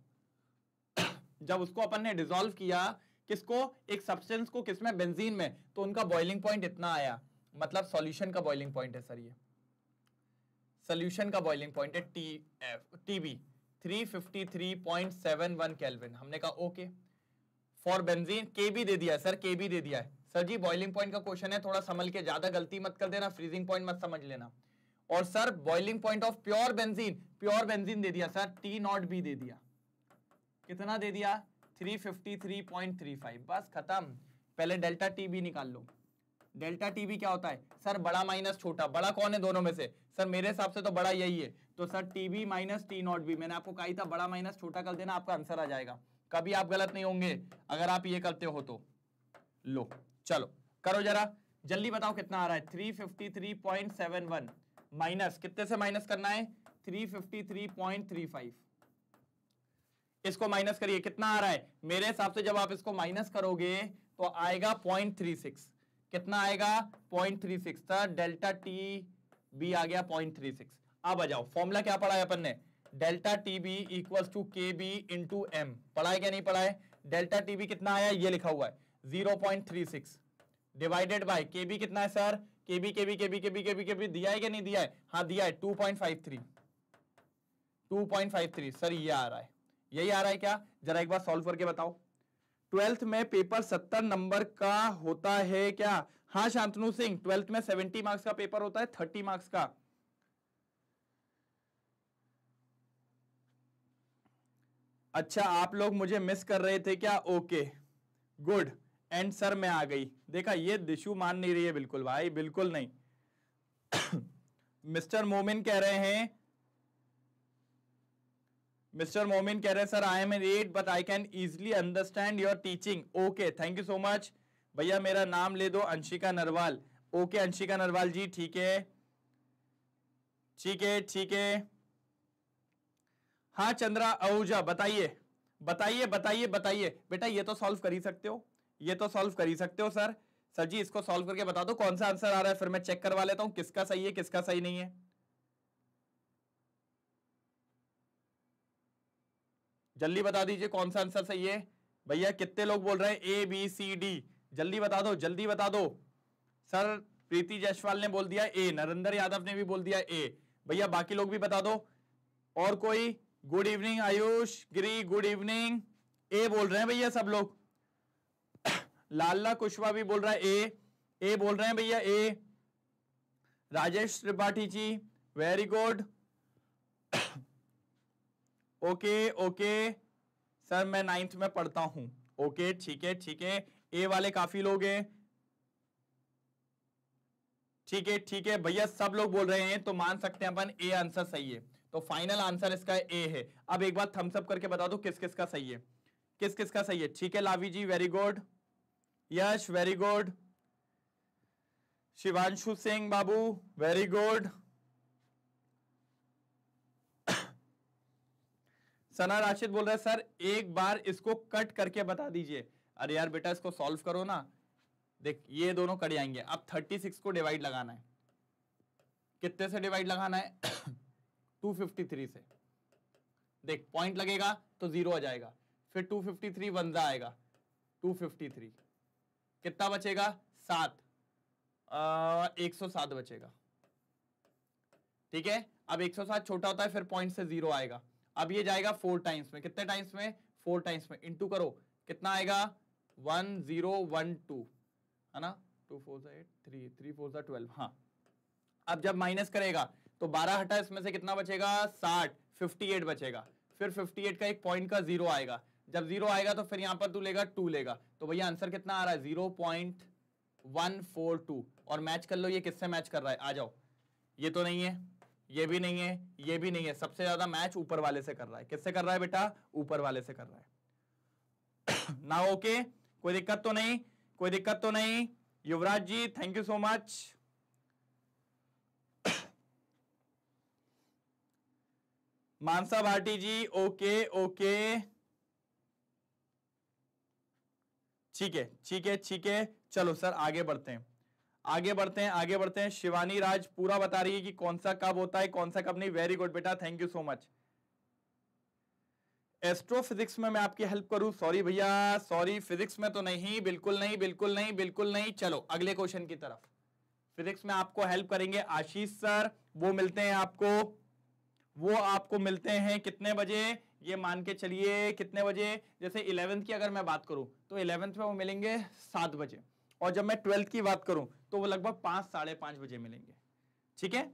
जब उसको अपन ने डिजोल्व किया किसको एक सब्सटेंस को किसमें बेंजीन में तो उनका बॉइलिंग पॉइंट इतना आया मतलब सॉल्यूशन का बॉइलिंग पॉइंट है सर ये सोल्यूशन का बॉइलिंग पॉइंट है T F T B three fifty three point seven one kelvin हमने कहा okay for benzene K B दे दिया सर के बी दे दिया है सर जी बॉइलिंग पॉइंट का क्वेश्चन है थोड़ा संभल के ज्यादा गलती मत कर देना फ्रीजिंग पॉइंट मत समझ लेना और sir boiling point of pure benzene pure benzene दे दिया सर टी नॉट बी दे दिया कितना दे दिया three three three fifty point five बस खत्म पहले डेल्टा टी बी निकाल लो डेल्टा टी भी क्या होता है सर बड़ा माइनस छोटा बड़ा कौन है दोनों में से सर मेरे हिसाब से तो बड़ा यही है तो sir T B minus T not B मैंने आपको कहा था बड़ा माइनस छोटा कर देना आपका आंसर आ जाएगा कभी आप गलत नहीं होंगे अगर आप ये करते हो तो लो चलो करो जरा जल्दी बताओ कितना आ रहा है three fifty three point seven one minus कितने से माइनस करना है three fifty three point three five इसको माइनस करिए कितना आ रहा है मेरे हिसाब से जब आप इसको माइनस करोगे तो आएगा पॉइंट थ्री सिक्स कितना आएगा पॉइंट थ्री सिक्स सर तो डेल्टा टी बी आ गया पॉइंट थ्री सिक्स अब आ जाओ फॉर्मूला क्या पढ़ा है अपन ने delta T B equal to K B into M पढ़ा है क्या नहीं पढ़ा है डेल्टा टी बी कितना आया ये लिखा हुआ है zero point three six divided by K B कितना है सर के बी के बी के बी के बी के बी के बी दिया है क्या नहीं दिया है हाँ दिया है two point five three two point five three sir ये आ रहा है यही आ रहा है क्या जरा एक बार सॉल्व करके बताओ ट्वेल्थ में पेपर सत्तर नंबर का होता है क्या हाँ शांतनु सिंह ट्वेल्थ में सेवेंटी मार्क्स का पेपर होता है थर्टी मार्क्स का अच्छा आप लोग मुझे मिस कर रहे थे क्या ओके गुड एंड सर मैं आ गई देखा ये दिशु मान नहीं रही है बिल्कुल भाई बिल्कुल नहीं [COUGHS] मिस्टर मोमिन कह रहे हैं मिस्टर मोमिन कह रहे sir I am in eight but I can easily understand your teaching okay thank you so much भैया मेरा नाम ले दो अंशिका नरवाल ओके okay, अंशिका नरवाल जी ठीक है ठीक है ठीक है हाँ चंद्रा आहूजा बताइए बताइए बताइए बताइए बेटा ये तो सॉल्व कर ही सकते हो ये तो सॉल्व कर ही सकते हो सर सर जी इसको सॉल्व करके बता दो कौन सा आंसर आ रहा है फिर मैं चेक करवा लेता हूँ किसका सही है किसका सही नहीं है जल्दी बता दीजिए कौन सा आंसर सही है भैया कितने लोग बोल रहे हैं ए बी सी डी जल्दी बता दो जल्दी बता दो सर प्रीति जायसवाल ने बोल दिया ए नरेंद्र यादव ने भी बोल दिया ए भैया बाकी लोग भी बता दो और कोई good evening Ayush Giri good evening ए बोल रहे हैं भैया सब लोग [COUGHS] लाला कुशवा भी बोल रहा है ए ए बोल रहे हैं भैया ए Rajesh Tripathi ji very good okay okay sir मैं नाइन्थ में पढ़ता हूं ओके ठीक है ठीक है ए वाले काफी लोग हैं ठीक है ठीक है भैया सब लोग बोल रहे हैं तो मान सकते हैं अपन ए आंसर सही है तो फाइनल आंसर इसका ए है अब एक बार थम्सअप करके बता दो किस किस का सही है किस किस का सही है ठीक है Lavi ji very good Yash very good Shivanshu Singh बाबू वेरी गुड सना राशिद बोल रहे हैं सर एक बार इसको कट करके बता दीजिए अरे यार बेटा इसको सॉल्व करो ना देख ये दोनों कट जाएंगे अब थर्टी सिक्स को डिवाइड लगाना है कितने से डिवाइड लगाना है टू फिफ्टी थ्री से देख पॉइंट लगेगा तो जीरो आ जाएगा फिर टू फिफ्टी थ्री वनजा आएगा टू फिफ्टी थ्री कितना बचेगा सात एक सौ सात बचेगा ठीक है अब एक सौ सात छोटा होता है फिर पॉइंट से जीरो आएगा अब ये जाएगा फोर टाइम्स में कितने टाइम्स में फोर टाइम्स में इंटू करो कितना आएगा वन जीरो वन टू है ना टू फोर सा एट थ्री थ्री फोर सा ट्वेल्व हाँ अब जब माइनस करेगा तो बारह हटा इसमें से कितना बचेगा साठ फिफ्टी एट बचेगा फिर फिफ्टी एट का एक पॉइंट का जीरो आएगा जब जीरो आएगा तो फिर यहां पर तू लेगा टू लेगा तो भैया आंसर कितना आ रहा है zero point one four two और मैच कर लो ये किससे मैच कर रहा है आ जाओ ये तो नहीं है ये भी नहीं है ये भी नहीं है सबसे ज्यादा मैच ऊपर वाले से कर रहा है किससे कर रहा है बेटा ऊपर वाले से कर रहा है [COUGHS] ना ओके कोई दिक्कत तो नहीं कोई दिक्कत तो नहीं Yuvraj ji thank you so much Mansa Bhati ji okay okay ठीक है ठीक है ठीक है चलो सर आगे बढ़ते हैं आगे बढ़ते हैं आगे बढ़ते हैं शिवानी राज पूरा बता रही है कि कौन सा कब होता है कौन सा कब नहीं वेरी गुड बेटा thank you so much astrophysics में मैं आपकी हेल्प करूं सॉरी भैया सॉरी फिजिक्स में तो नहीं बिल्कुल नहीं बिल्कुल नहीं बिल्कुल नहीं चलो अगले क्वेश्चन की तरफ फिजिक्स में आपको हेल्प करेंगे आशीष सर वो मिलते हैं आपको वो आपको मिलते हैं कितने बजे ये मान के चलिए कितने बजे जैसे इलेवेंथ की अगर मैं बात करूं तो इलेवेंथ में वो मिलेंगे सात बजे और जब मैं ट्वेल्थ की बात करूं तो वो लगभग पांच साढ़े पांच बजे मिलेंगे ठीक है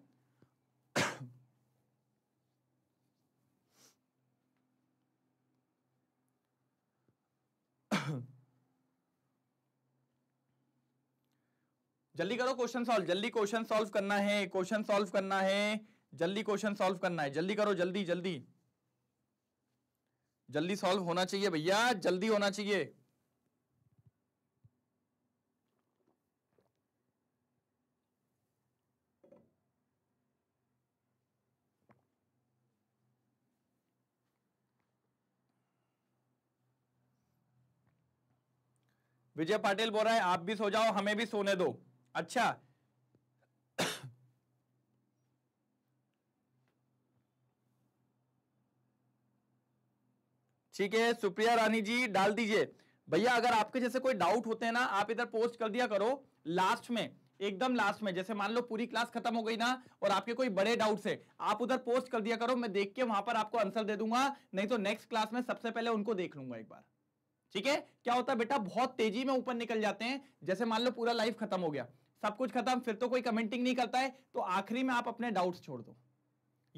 जल्दी करो क्वेश्चन सॉल्व जल्दी क्वेश्चन सॉल्व करना है क्वेश्चन सॉल्व करना है जल्दी क्वेश्चन सॉल्व करना है जल्दी करो जल्दी जल्दी जल्दी सॉल्व होना चाहिए भैया जल्दी होना चाहिए विजय पाटिल बोल रहा है आप भी सो जाओ हमें भी सोने दो अच्छा ठीक है सुप्रिया रानी जी डाल दीजिए भैया अगर आपके जैसे कोई डाउट होते हैं ना आप इधर पोस्ट कर दिया करो लास्ट में एकदम लास्ट में जैसे मान लो पूरी क्लास खत्म हो गई ना और आपके कोई बड़े डाउट है आप उधर पोस्ट कर दिया करो मैं देख के वहां पर आपको आंसर दे दूंगा नहीं तो नेक्स्ट क्लास में सबसे पहले उनको देख लूंगा एक बार ठीक है क्या होता है बेटा बहुत तेजी में ऊपर निकल जाते हैं जैसे मान लो पूरा लाइफ खत्म हो गया सब कुछ खत्म फिर तो कोई कमेंटिंग नहीं करता है तो आखिरी में आप अपने डाउट्स छोड़ दो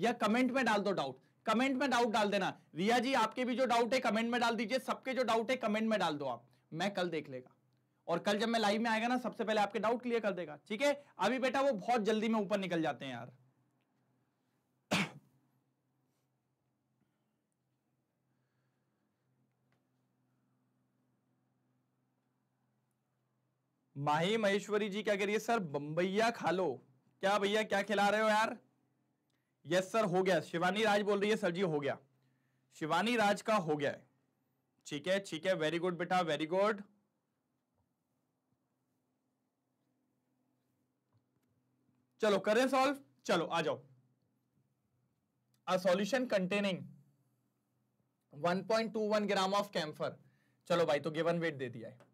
या कमेंट में डाल दो डाउट कमेंट में डाउट डाल देना रिया जी आपके भी जो डाउट है कमेंट में डाल दीजिए सबके जो डाउट है कमेंट में डाल दो आप मैं कल देख लेगा और कल जब मैं लाइव में आएगा ना सबसे पहले आपके डाउट क्लियर कर देगा ठीक है अभी बेटा वो बहुत जल्दी में ऊपर निकल जाते हैं यार माही महेश्वरी जी क्या कह रही है सर बम्बैया खा लो क्या भैया क्या खिला रहे हो यार यस सर हो गया शिवानी राज बोल रही है सर जी हो गया शिवानी राज का हो गया ठीक है ठीक है वेरी गुड बेटा वेरी गुड चलो करें सॉल्व चलो आ जाओ a solution containing 1.21 gram of camphor चलो भाई तो गिवन वेट दे दिया है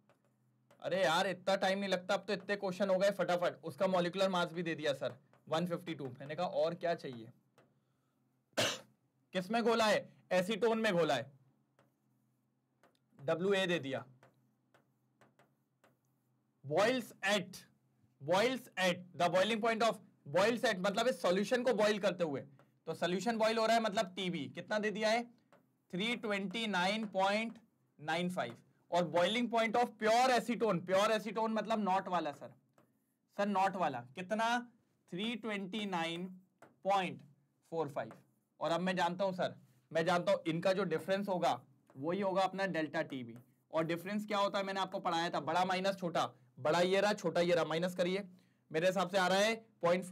अरे यार इतना टाइम नहीं लगता अब तो इतने क्वेश्चन हो गए फटाफट उसका मोलिकुलर मास भी दे दिया सर 152 मैंने कहा और क्या चाहिए [COUGHS] किस में घोला है एसीटोन में घोला है डब्ल्यू ए दे दिया boils at boils at the boiling point of boils at मतलब इस सॉल्यूशन को बॉइल करते हुए तो सॉल्यूशन बॉइल हो रहा है मतलब टीबी कितना दे दिया है फाइव और boiling point of pure acetone pure acetone मतलब नॉट वाला सर सर नॉट वाला कितना 329.45 और अब मैं जानता हूं सर मैं जानता हूं इनका जो डिफरेंस होगा वही होगा अपना डेल्टा टी भी और डिफरेंस क्या होता है मैंने आपको पढ़ाया था बड़ा माइनस छोटा बड़ा ये रहा छोटा ये रहा माइनस करिए मेरे हिसाब से आ रहा है पॉइंट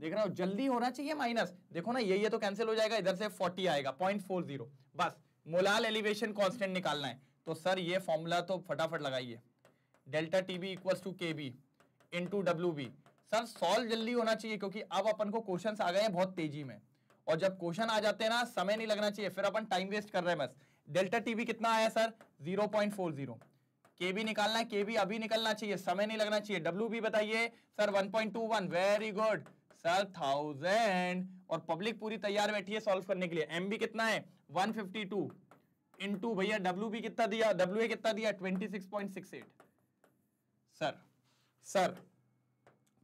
देख रहा हूं जल्दी होना चाहिए माइनस देखो ना ये ये तो कैंसिल हो जाएगा इधर से 40 आएगा पॉइंट फोर जीरो बस मोलाल एलिवेशन कांस्टेंट निकालना है तो सर ये फॉर्मूला तो फटाफट लगाइए delta T B equals to K B into W B sir solve जल्दी होना चाहिए क्योंकि अब अपन को क्वेश्चन आ गए हैं बहुत तेजी में और जब क्वेश्चन आ जाते हैं ना समय नहीं लगना चाहिए फिर अपन टाइम वेस्ट कर रहे हैं बस डेल्टा टीबी कितना आया sir zero point four zero K B निकालना है के बी अभी निकलना चाहिए समय नहीं लगना चाहिए डब्ल्यू बी बताइए sir one point two one very good sir thousand और पब्लिक पूरी तैयार बैठी है सॉल्व करने के लिए एम बी कितना है वन इंटू भैया डब्ल्यू बी कितना दिया डब्ल्यू ए कितना दिया twenty six point six eight sir sir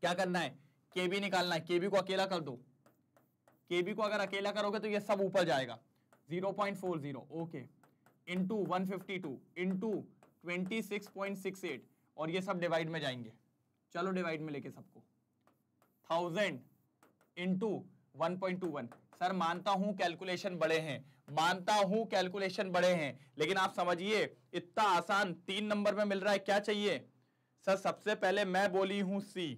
क्या करना है के बी निकालना है के बी को अकेला कर दो के बी को अगर अकेला करोगे तो ये सब ऊपर जाएगा zero point four zero okay into one fifty two into twenty six point six eight और ये सब डिवाइड में जाएंगे चलो डिवाइड में लेके सबको thousand into one point two one sir मानता हूं कैलकुलेशन बड़े हैं मानता हूं कैलकुलेशन बड़े हैं लेकिन आप समझिए इतना आसान तीन नंबर में मिल रहा है क्या चाहिए सर सबसे पहले मैं बोली हूं सी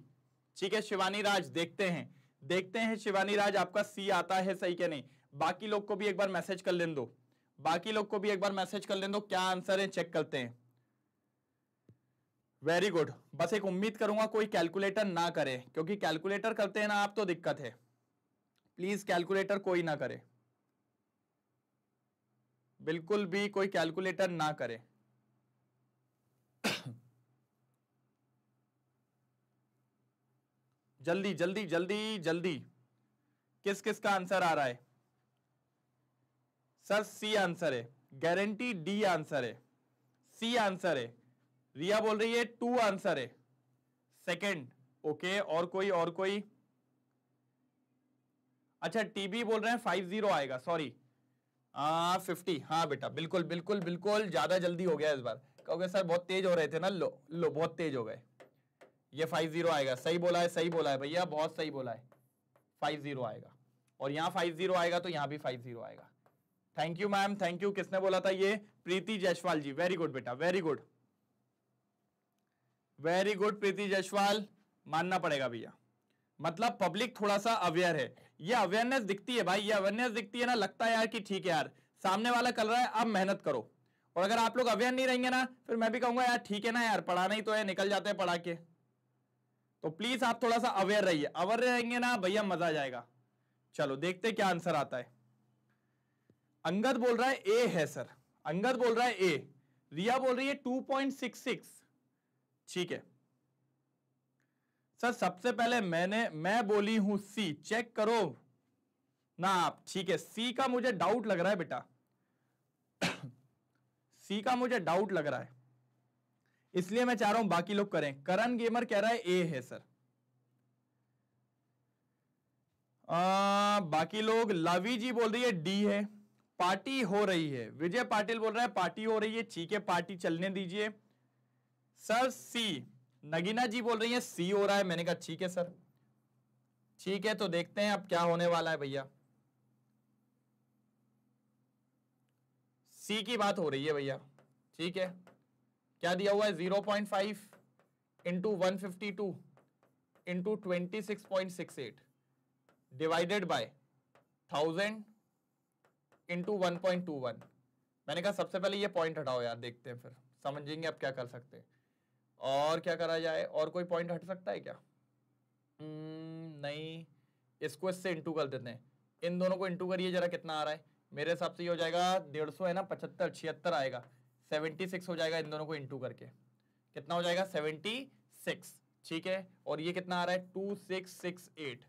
ठीक है शिवानी राज देखते हैं देखते हैं शिवानी राज आपका सी आता है सही क्या नहीं बाकी लोग को भी एक बार मैसेज कर ले दो बाकी लोग को भी एक बार मैसेज कर ले दो क्या आंसर है चेक करते हैं वेरी गुड बस एक उम्मीद करूंगा कोई कैलकुलेटर ना करे क्योंकि कैलकुलेटर करते हैं ना आप तो दिक्कत है प्लीज कैलकुलेटर कोई ना करे बिल्कुल भी कोई कैलकुलेटर ना करे जल्दी जल्दी जल्दी जल्दी किस किस का आंसर आ रहा है सर सी आंसर है गारंटी डी आंसर है सी आंसर है रिया बोल रही है टू आंसर है सेकंड ओके और कोई और कोई अच्छा टीबी बोल रहे हैं फाइव जीरो आएगा सॉरी फिफ्टी हाँ, हाँ बेटा बिल्कुल बिल्कुल बिल्कुल ज्यादा जल्दी हो गया इस बार कहोगे सर बहुत तेज हो रहे थे ना लो लो बहुत तेज हो गए ये फाइव जीरो आएगा सही बोला है सही बोला है भैया बहुत सही बोला है फाइव जीरो आएगा और यहाँ फाइव जीरो आएगा तो यहाँ भी फाइव जीरो आएगा thank you ma'am thank you किसने बोला था ये प्रीति जयसवाल जी वेरी गुड बेटा very good very good Preeti Jaiswal मानना पड़ेगा भैया मतलब पब्लिक थोड़ा सा अवेयर है ये अवेयरनेस दिखती है भाई ये अवेयरनेस दिखती है ना लगता है यार कि ठीक है यार सामने वाला कर रहा है अब मेहनत करो और अगर आप लोग अवेयर नहीं रहेंगे ना फिर मैं भी कहूंगा यार ठीक है ना यार पढ़ाना ही तो है निकल जाते हैं पढ़ा के तो प्लीज आप थोड़ा सा अवेयर रहिए अवेयर रहेंगे ना भैया मजा आ जाएगा चलो देखते क्या आंसर आता है अंगद बोल रहा है ए है सर अंगद बोल रहा है ए रिया बोल रही है टू पॉइंट सिक्स सिक्स ठीक है सर सबसे पहले मैंने मैं बोली हूं सी चेक करो ना आप ठीक है सी का मुझे डाउट लग रहा है बेटा सी [COUGHS] का मुझे डाउट लग रहा है इसलिए मैं चाह रहा हूं बाकी लोग करें करण गेमर कह रहा है ए है सर आ, बाकी लोग लवी जी बोल रही है डी है पार्टी हो रही है विजय पाटिल बोल रहा है पार्टी हो रही है ठीक है पार्टी चलने दीजिए सर सी नगीना जी बोल रही है सी हो रहा है मैंने कहा ठीक है सर ठीक है तो देखते हैं अब क्या होने वाला है भैया सी की बात हो रही है भैया ठीक है क्या दिया हुआ है zero point five into one fifty two into twenty six point six eight divided by thousand into one point two one मैंने कहा सबसे पहले ये पॉइंट हटाओ यार देखते हैं फिर समझेंगे अब क्या कर सकते हैं और क्या करा जाए और कोई पॉइंट हट सकता है क्या hmm, नहीं इसको इससे इंटू कर देते हैं इन दोनों को इंटू करिए जरा कितना आ रहा है मेरे हिसाब से ये हो जाएगा डेढ़ सौ है ना पचहत्तर छिहत्तर आएगा सेवेंटी सिक्स हो जाएगा इन दोनों को इंटू करके कितना हो जाएगा सेवेंटी सिक्स ठीक है और ये कितना आ रहा है टू सिक्स सिक्स एट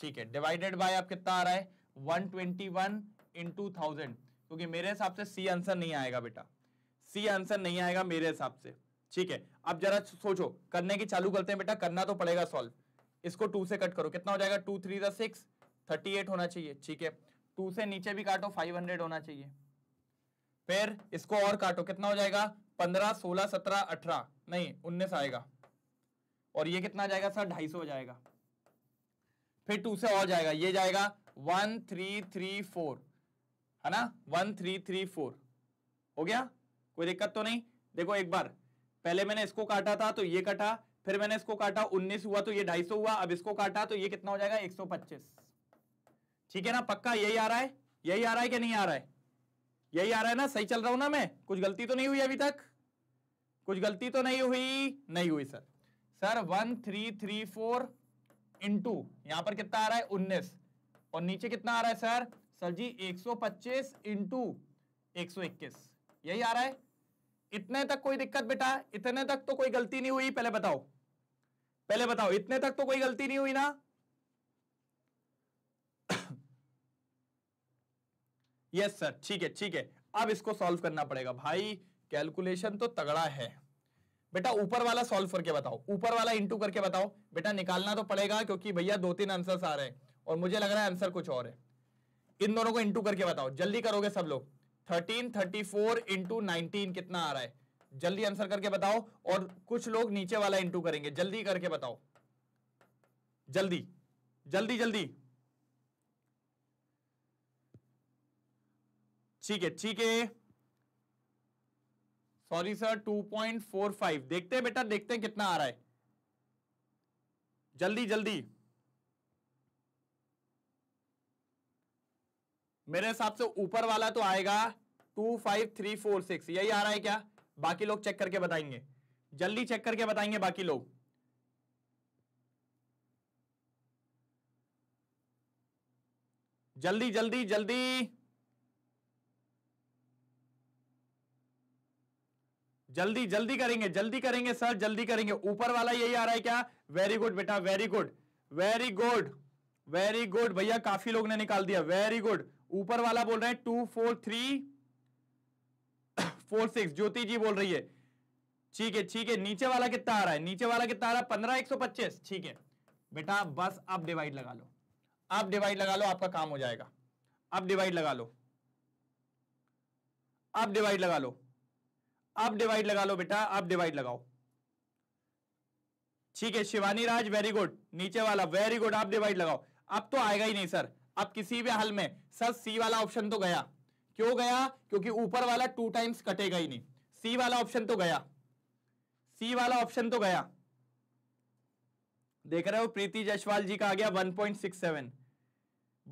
ठीक है डिवाइडेड बाय आप कितना आ रहा है one twenty one into thousand क्योंकि मेरे हिसाब से सी आंसर नहीं आएगा बेटा सी आंसर नहीं आएगा मेरे हिसाब से ठीक है अब जरा सोचो करने की चालू करते हैं बेटा करना तो पड़ेगा सॉल्व इसको टू से कट करो कितना हो जाएगा टू थ्री दा सिक्स थर्टी एट होना चाहिए ठीक है टू से नीचे भी काटो फाइव हंड्रेड होना चाहिए फिर इसको और काटो कितना हो जाएगा पंद्रह सोलह सत्रह अठारह नहीं उन्नीस आएगा और ये कितना जाएगा सर ढाई सौ जाएगा फिर टू से और जाएगा ये जाएगा वन थ्री थ्री फोर है ना वन थ्री थ्री फोर हो गया कोई दिक्कत तो नहीं देखो एक बार पहले मैंने इसको काटा था तो ये कटा फिर मैंने इसको काटा 19 हुआ तो ये 250 हुआ अब इसको काटा तो ये कितना हो जाएगा 125 ठीक है ना पक्का यही आ रहा है यही आ रहा है कि नहीं आ रहा है यही आ रहा है ना सही चल रहा हूं ना मैं कुछ गलती तो नहीं हुई अभी तक कुछ गलती तो नहीं हुई नहीं हुई sir sir one three three four into यहां पर कितना आ रहा है उन्नीस और नीचे कितना आ रहा है सर सर जी एक सौ पच्चीस इंटू एक सौ इक्कीस यही आ रहा है इतने तक कोई दिक्कत बेटा इतने तक तो कोई गलती नहीं हुई पहले बताओ पहले बताओ इतने तक तो कोई गलती नहीं हुई ना यस [COUGHS] सर ठीक है ठीक है अब इसको सॉल्व करना पड़ेगा भाई कैलकुलेशन तो तगड़ा है बेटा ऊपर वाला सॉल्व करके बताओ ऊपर वाला इंटू करके बताओ बेटा निकालना तो पड़ेगा क्योंकि भैया दो तीन आंसर्स आ रहे हैं और मुझे लग रहा है आंसर कुछ और है इन दोनों को इंटू करके बताओ जल्दी करोगे सब लोग thirteen thirty four into nineteen कितना आ रहा है जल्दी आंसर करके बताओ और कुछ लोग नीचे वाला इंटू करेंगे जल्दी करके बताओ जल्दी जल्दी जल्दी ठीक है ठीक है सॉरी सर 2.45 देखते हैं बेटा देखते हैं कितना आ रहा है जल्दी जल्दी मेरे हिसाब से ऊपर वाला तो आएगा two five three four six यही आ रहा है क्या बाकी लोग चेक करके बताएंगे जल्दी चेक करके बताएंगे बाकी लोग जल्दी जल्दी जल्दी जल्दी जल्दी करेंगे जल्दी करेंगे सर जल्दी करेंगे ऊपर वाला यही आ रहा है क्या वेरी गुड बेटा very good very good very good भैया काफी लोग ने निकाल दिया वेरी गुड ऊपर वाला बोल रहे हैं two four three four six Jyoti ji बोल रही है ठीक है ठीक है नीचे वाला कितना आ रहा है नीचे वाला कितना आ रहा है पंद्रह एक सौ पच्चीस ठीक है बेटा बस अब डिवाइड लगा लो अब डिवाइड लगा लो आपका काम हो जाएगा अब डिवाइड लगा लो अब डिवाइड लगा लो अब डिवाइड लगा लो बेटा अब डिवाइड लगाओ ठीक है शिवानी राज वेरी गुड नीचे वाला वेरी गुड आप डिवाइड लगाओ अब तो आएगा ही नहीं सर अब किसी भी हल में सर सी वाला ऑप्शन तो गया क्यों गया क्योंकि ऊपर वाला टू टाइम्स कटेगा ही नहीं सी वाला ऑप्शन तो गया सी वाला ऑप्शन तो गया देख रहे हो प्रीति जयसवाल जी का आ गया 1.67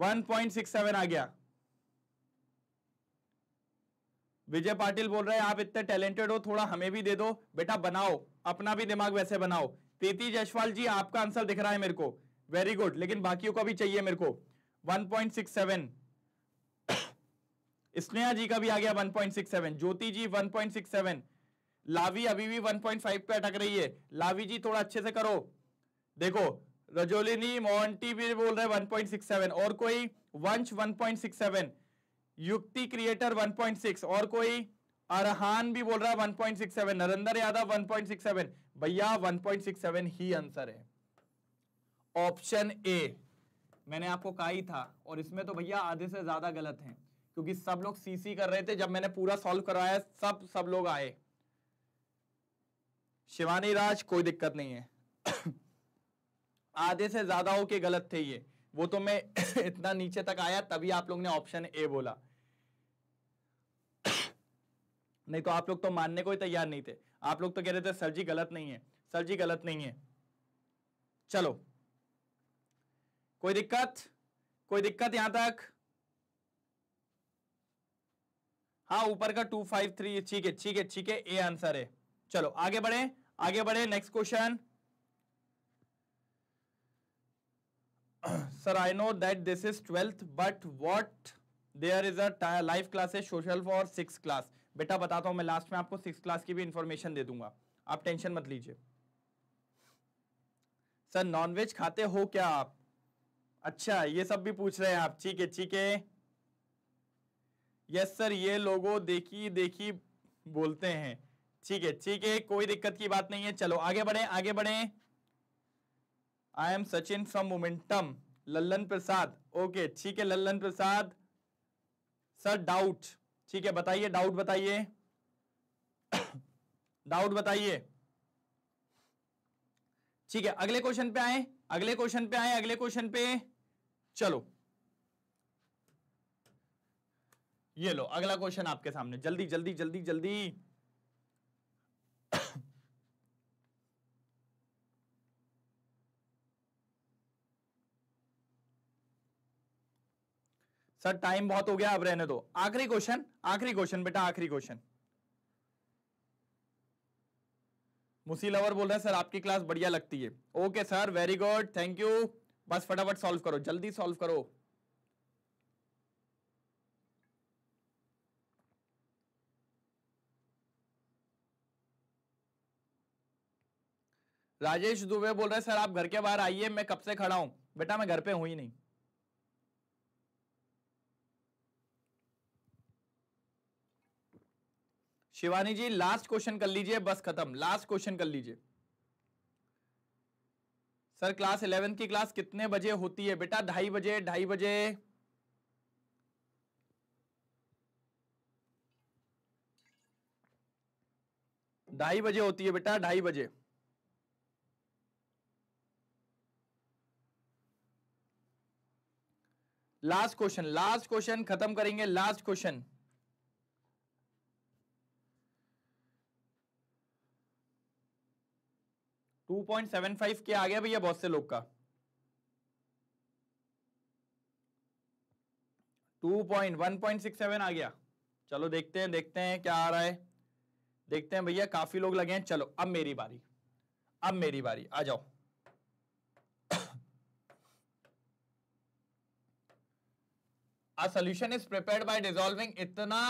1.67 आ गया विजय पाटिल बोल रहे हैं आप इतने टैलेंटेड हो थोड़ा हमें भी दे दो बेटा बनाओ अपना भी दिमाग वैसे बनाओ प्रीति जयसवाल जी आपका आंसर दिख रहा है मेरे को वेरी गुड लेकिन बाकियों को भी चाहिए मेरे को 1.67 स्नेहा जी का भी आ गया 1.67 ज्योति जी 1.67 लावी अभी भी 1.5 पे अटक रही है लावी जी थोड़ा अच्छे से करो देखो रजोलिनी मोहंटी भी बोल रहे 1.67 और कोई वंश 1.67 युक्ति क्रिएटर 1.6 और कोई अरहान भी बोल रहा है 1.67 नरेंद्र यादव 1.67 भैया 1.67 ही आंसर है ऑप्शन ए मैंने आपको कहा ही था और इसमें तो भैया आधे से ज़्यादा गलत हैं क्योंकि सब लोग सीसी कर रहे थे जब मैंने पूरा सॉल्व करवाया सब सब लोग आए शिवानी राज कोई दिक्कत नहीं है [COUGHS] आधे से ज्यादा हो के गलत थे ये वो तो मैं [COUGHS] इतना नीचे तक आया तभी आप लोग ने ऑप्शन ए बोला [COUGHS] नहीं तो आप लोग तो मानने को ही तैयार नहीं थे आप लोग तो कह रहे थे सर जी गलत नहीं है सर जी गलत नहीं है चलो कोई दिक्कत कोई दिक्कत यहां तक हाँ ऊपर का टू फाइव थ्री ठीक है ठीक है ठीक है ए आंसर है चलो आगे बढ़े आगे बढ़े next question sir I know that this is twelfth but what there is a life classes social for six class बेटा बताता हूं मैं लास्ट में आपको सिक्स क्लास की भी इंफॉर्मेशन दे दूंगा आप टेंशन मत लीजिए सर नॉनवेज खाते हो क्या आप अच्छा ये सब भी पूछ रहे हैं आप ठीक है ठीक है यस सर ये लोगों देखी देखी बोलते हैं ठीक है ठीक है कोई दिक्कत की बात नहीं है चलो आगे बढ़े आगे बढ़े I am Sachin from momentum Lallan Prasad okay ठीक है लल्लन प्रसाद सर डाउट ठीक है बताइए डाउट बताइए डाउट [COUGHS] बताइए ठीक है अगले क्वेश्चन पे आए अगले क्वेश्चन पे आए अगले क्वेश्चन पे चलो ये लो अगला क्वेश्चन आपके सामने जल्दी जल्दी जल्दी जल्दी सर टाइम बहुत हो गया अब रहने दो आखिरी क्वेश्चन आखिरी क्वेश्चन बेटा आखिरी क्वेश्चन मुसी लवर बोल रहे हैं सर आपकी क्लास बढ़िया लगती है okay sir very good thank you बस फटाफट सॉल्व करो जल्दी सॉल्व करो राजेश दुबे बोल रहे सर आप घर के बाहर आइए मैं कब से खड़ा हूं बेटा मैं घर पे हूं ही नहीं शिवानी जी लास्ट क्वेश्चन कर लीजिए बस खत्म लास्ट क्वेश्चन कर लीजिए सर क्लास इलेवन की क्लास कितने बजे होती है बेटा ढाई बजे ढाई बजे ढाई बजे होती है बेटा ढाई बजे लास्ट क्वेश्चन लास्ट क्वेश्चन खत्म करेंगे लास्ट क्वेश्चन 2.75 के आ गया भैया बहुत से लोग का 2.1.67 आ गया चलो देखते हैं देखते हैं क्या आ रहा है देखते हैं भैया काफी लोग लगे हैं चलो अब मेरी बारी अब मेरी बारी आ जाओ solution is prepare by dissolving इतना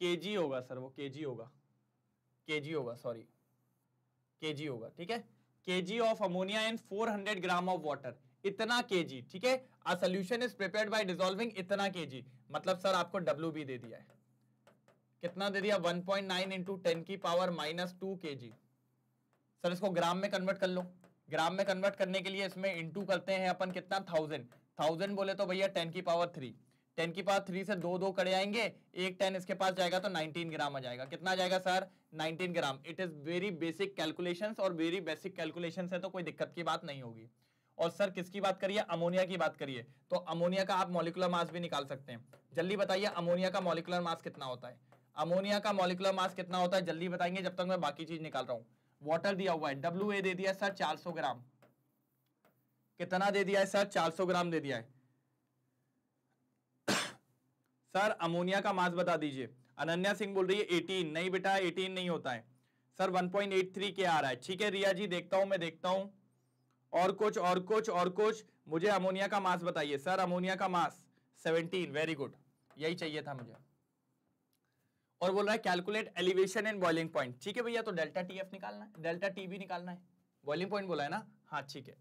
केजी होगा सर वो केजी होगा केजी होगा सॉरी केजी होगा ठीक है KG of ammonia in 400 gram of water इतना केजी ठीक है uh solution is prepare by dissolving इतना केजी मतलब सर आपको डब्ल्यू बी दे दिया है कितना दे दिया 1.9 पॉइंट नाइन इंटू टेन की power minus two K G sir इसको ग्राम में कन्वर्ट कर लो ग्राम में कन्वर्ट करने के लिए इसमें इंटू करते हैं अपन कितना थाउजेंड थाउजेंड बोले तो भैया टेन की पावर थ्री टेन के पास थ्री से दो दो कड़े आएंगे एक टेन इसके पास जाएगा तो नाइनटीन ग्राम आ जाएगा कितना आ जाएगा sir nineteen gram it is very basic calculation और वेरी बेसिक कैलकुलेशन है तो कोई दिक्कत की बात नहीं होगी और सर किसकी बात करिए अमोनिया की बात करिए तो अमोनिया का आप मोलिकुलर मास भी निकाल सकते हैं जल्दी बताइए अमोनिया का मोलिकुलर मास कितना होता है अमोनिया का मोलिकुलर मास कितना होता है जल्दी बताएंगे जब तक मैं बाकी चीज निकाल रहा हूँ वाटर दिया हुआ है डब्ल्यू दे दिया सर 400 ग्राम कितना दे दिया है सर 400 ग्राम दे दिया है सर अमोनिया का मास बता दीजिए अनन्या सिंह बोल रही है एटीन नहीं बेटा एटीन नहीं होता है सर थ्री के आ रहा है ठीक है रिया जी देखता हूं मैं देखता हूं और कुछ और कुछ और कुछ मुझे अमोनिया का मास बताइए सर अमोनिया का मास 17 वेरी गुड यही चाहिए था मुझे और बोल रहा है calculate elevation and boiling point ठीक है भैया तो डेल्टा टी एफ निकालना है डेल्टा टी भी निकालना है बॉइलिंग पॉइंट बोला है ना हाँ ठीक है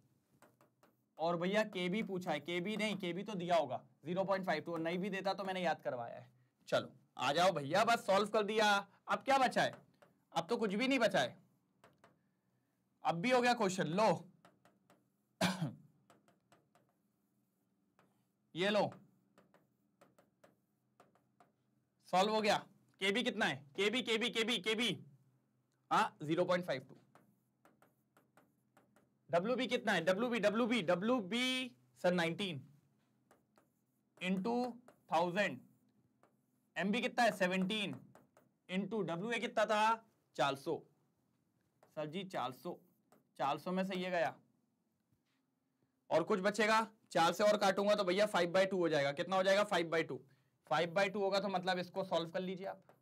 और भैया के बी पूछा है के बी नहीं के बी तो दिया होगा जीरो पॉइंट फाइव टू नहीं भी देता तो मैंने याद करवाया है चलो आ जाओ भैया बस सॉल्व कर दिया अब क्या बचा है अब तो कुछ भी नहीं बचा है अब भी हो गया क्वेश्चन लो [COUGHS] ये लो सॉल्व हो गया के भी कितना है के के के भी के भी हाँ zero point five two W B कितना है W B W B W B sir nineteen into thousand M B कितना है सेवनटीन इंटू डब्ल्यू ए कितना था चार सौ सर जी चार सौ चार सौ में सही है गया और कुछ बचेगा चार से और काटूंगा तो भैया फाइव बाई टू हो जाएगा कितना हो जाएगा five by two five by two होगा तो मतलब इसको सॉल्व कर लीजिए आप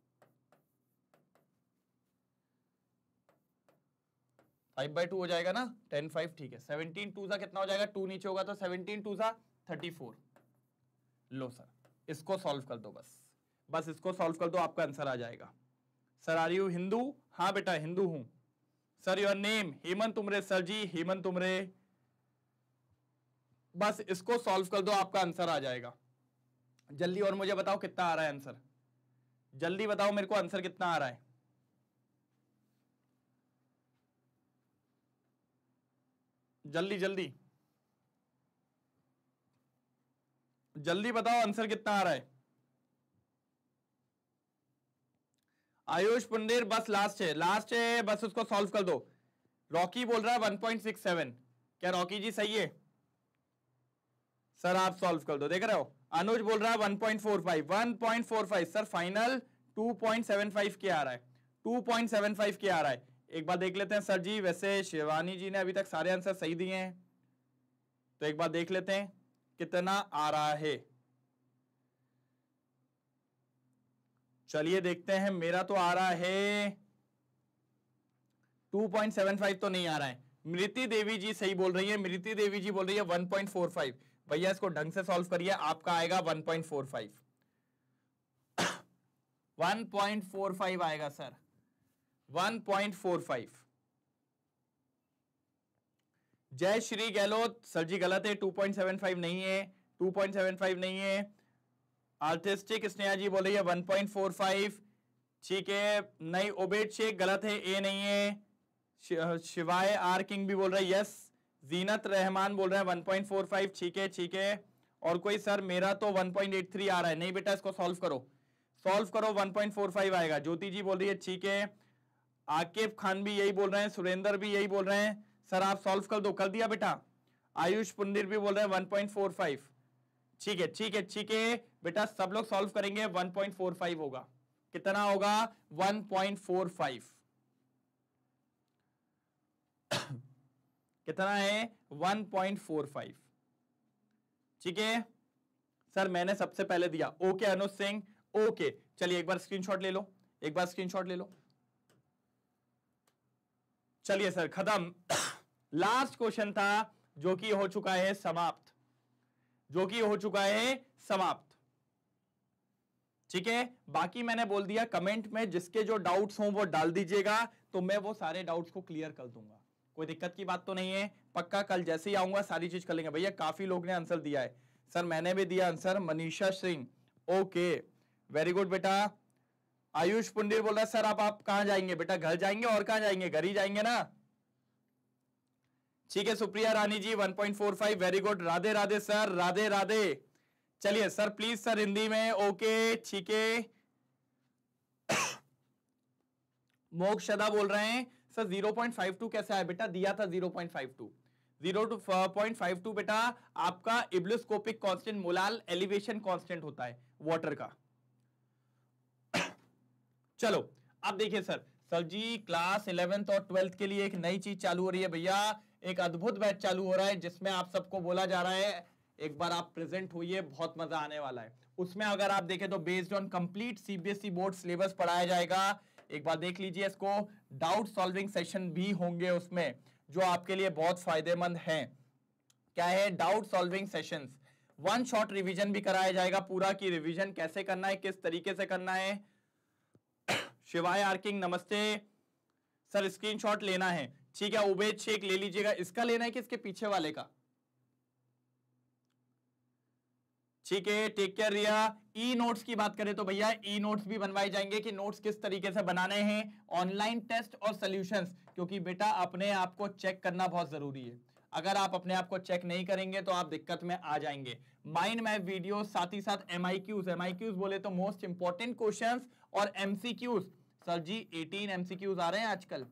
फाइव बाई टू हो जाएगा ना टेन फाइव ठीक है सेवनटीन टू सा कितना हो जाएगा टू नीचे होगा तो सेवनटीन टू सा थर्टी फोर लो सर इसको सॉल्व कर दो बस बस इसको सॉल्व कर दो आपका आंसर आ जाएगा सर आर यू हिंदू हाँ बेटा हिंदू हूं sir your name Hemant Umre sir ji Hemant Umre बस इसको सॉल्व कर दो आपका आंसर आ जाएगा जल्दी और मुझे बताओ कितना आ रहा है आंसर जल्दी बताओ मेरे को आंसर कितना आ रहा है जल्दी जल्दी जल्दी बताओ आंसर कितना आ रहा है आयुष पुंडेर बस लास्ट है लास्ट है बस उसको सॉल्व कर दो रॉकी बोल रहा है 1.67 क्या रॉकी जी सही है सर आप सॉल्व कर दो देख रहे हो अनुज बोल रहा है 1.45 1.45 सर फाइनल 2.75 के आ रहा है 2.75 के आ रहा है एक बार देख लेते हैं सर जी वैसे शिवानी जी ने अभी तक सारे आंसर सही दिए हैं तो एक बार देख लेते हैं कितना आ रहा है चलिए देखते हैं मेरा तो आ रहा है 2.75 तो नहीं आ रहा है मृति देवी जी सही बोल रही है मृति देवी जी बोल रही है 1.45 भैया इसको ढंग से सॉल्व करिए आपका आएगा 1.45 1.45 [COUGHS] आएगा सर 1.45 जय श्री गहलोत सर जी गलत है 2.75 नहीं है 2.75 नहीं है आर्टिस्टिक स्नेहा जी बोल रही है 1.45 ठीक है नहीं ओबेट शेख गलत है ए नहीं है शिवाय आर किंग भी बोल रहा है यस जीनत रहमान बोल रहे हैं 1.45 ठीक है ठीक है और कोई सर मेरा तो 1.83 आ रहा है नहीं बेटा इसको सॉल्व करो सॉल्व करो 1.45 आएगा ज्योति जी बोल रही है ठीक है आकेफ खान भी यही बोल रहे हैं सुरेंद्र भी यही बोल रहे हैं सर आप सॉल्व कर दो कर दिया बेटा आयुष पुंडिर भी बोल रहे हैं 1.45 ठीक है ठीक है ठीक है बेटा सब लोग सॉल्व करेंगे 1.45 होगा कितना होगा 1.45 कितना है 1.45 ठीक है सर मैंने सबसे पहले दिया ओके अनुज सिंह ओके चलिए एक बार स्क्रीनशॉट ले लो एक बार स्क्रीनशॉट ले लो चलिए सर खत्म लास्ट क्वेश्चन था जो कि हो चुका है समाप्त जो कि हो चुका है समाप्त ठीक है बाकी मैंने बोल दिया कमेंट में जिसके जो डाउट्स हों वो डाल दीजिएगा तो मैं वो सारे डाउट्स को क्लियर कर दूंगा कोई दिक्कत की बात तो नहीं है पक्का कल जैसे ही आऊंगा सारी चीज कर लेंगे भैया काफी लोग ने आंसर दिया है सर मैंने भी दिया answer Manisha Singh okay very good बेटा आयुष पुंडीर बोल रहा है सर आप आप कहा जाएंगे बेटा घर जाएंगे और कहा जाएंगे घर ही जाएंगे ना ठीक है Supriya Rani ji 1.45 very good Radhe Radhe sir Radhe Radhe चलिए सर प्लीज सर हिंदी में ओके ठीक है [COUGHS] मोक्ष सदा बोल रहे हैं सर 0.52 कैसे आया बेटा दिया था 0.52 0.52 बेटा आपका ebullioscopic constant molal elevation constant होता है वाटर का चलो अब देखिए sir sir ji class eleventh और ट्वेल्थ के लिए एक नई चीज चालू हो रही है भैया एक अद्भुत बैच चालू हो रहा है जिसमें आप सबको बोला जा रहा है एक बार आप प्रेजेंट होइए बहुत मजा आने वाला है उसमें अगर आप देखें तो based on complete CBSE board syllabus पढ़ाया जाएगा एक बार देख लीजिए इसको डाउट सॉल्विंग सेशन भी होंगे उसमें जो आपके लिए बहुत फायदेमंद है क्या है doubt solving session one shot revision भी कराया जाएगा पूरा की रिवीजन कैसे करना है किस तरीके से करना है शिवाय आर्किंग नमस्ते सर स्क्रीनशॉट लेना है ठीक है उबेद शेख ले लीजिएगा इसका लेना है कि इसके पीछे वाले का ठीक है take care Riya e notes की बात करें तो भैया ई नोट्स भी बनवाए जाएंगे कि नोट्स किस तरीके से बनाने हैं ऑनलाइन टेस्ट और सोल्यूशंस क्योंकि बेटा अपने आप को चेक करना बहुत जरूरी है अगर आप अपने आप को चेक नहीं करेंगे तो आप दिक्कत में आ जाएंगे माइंड मैप वीडियो साथ ही साथ एमआईक्यूज एमआईक्यूज बोले तो मोस्ट इंपॉर्टेंट क्वेश्चन और एमसीक्यूज सर जी 18 एमसीक्यूज आ रहे हैं आजकल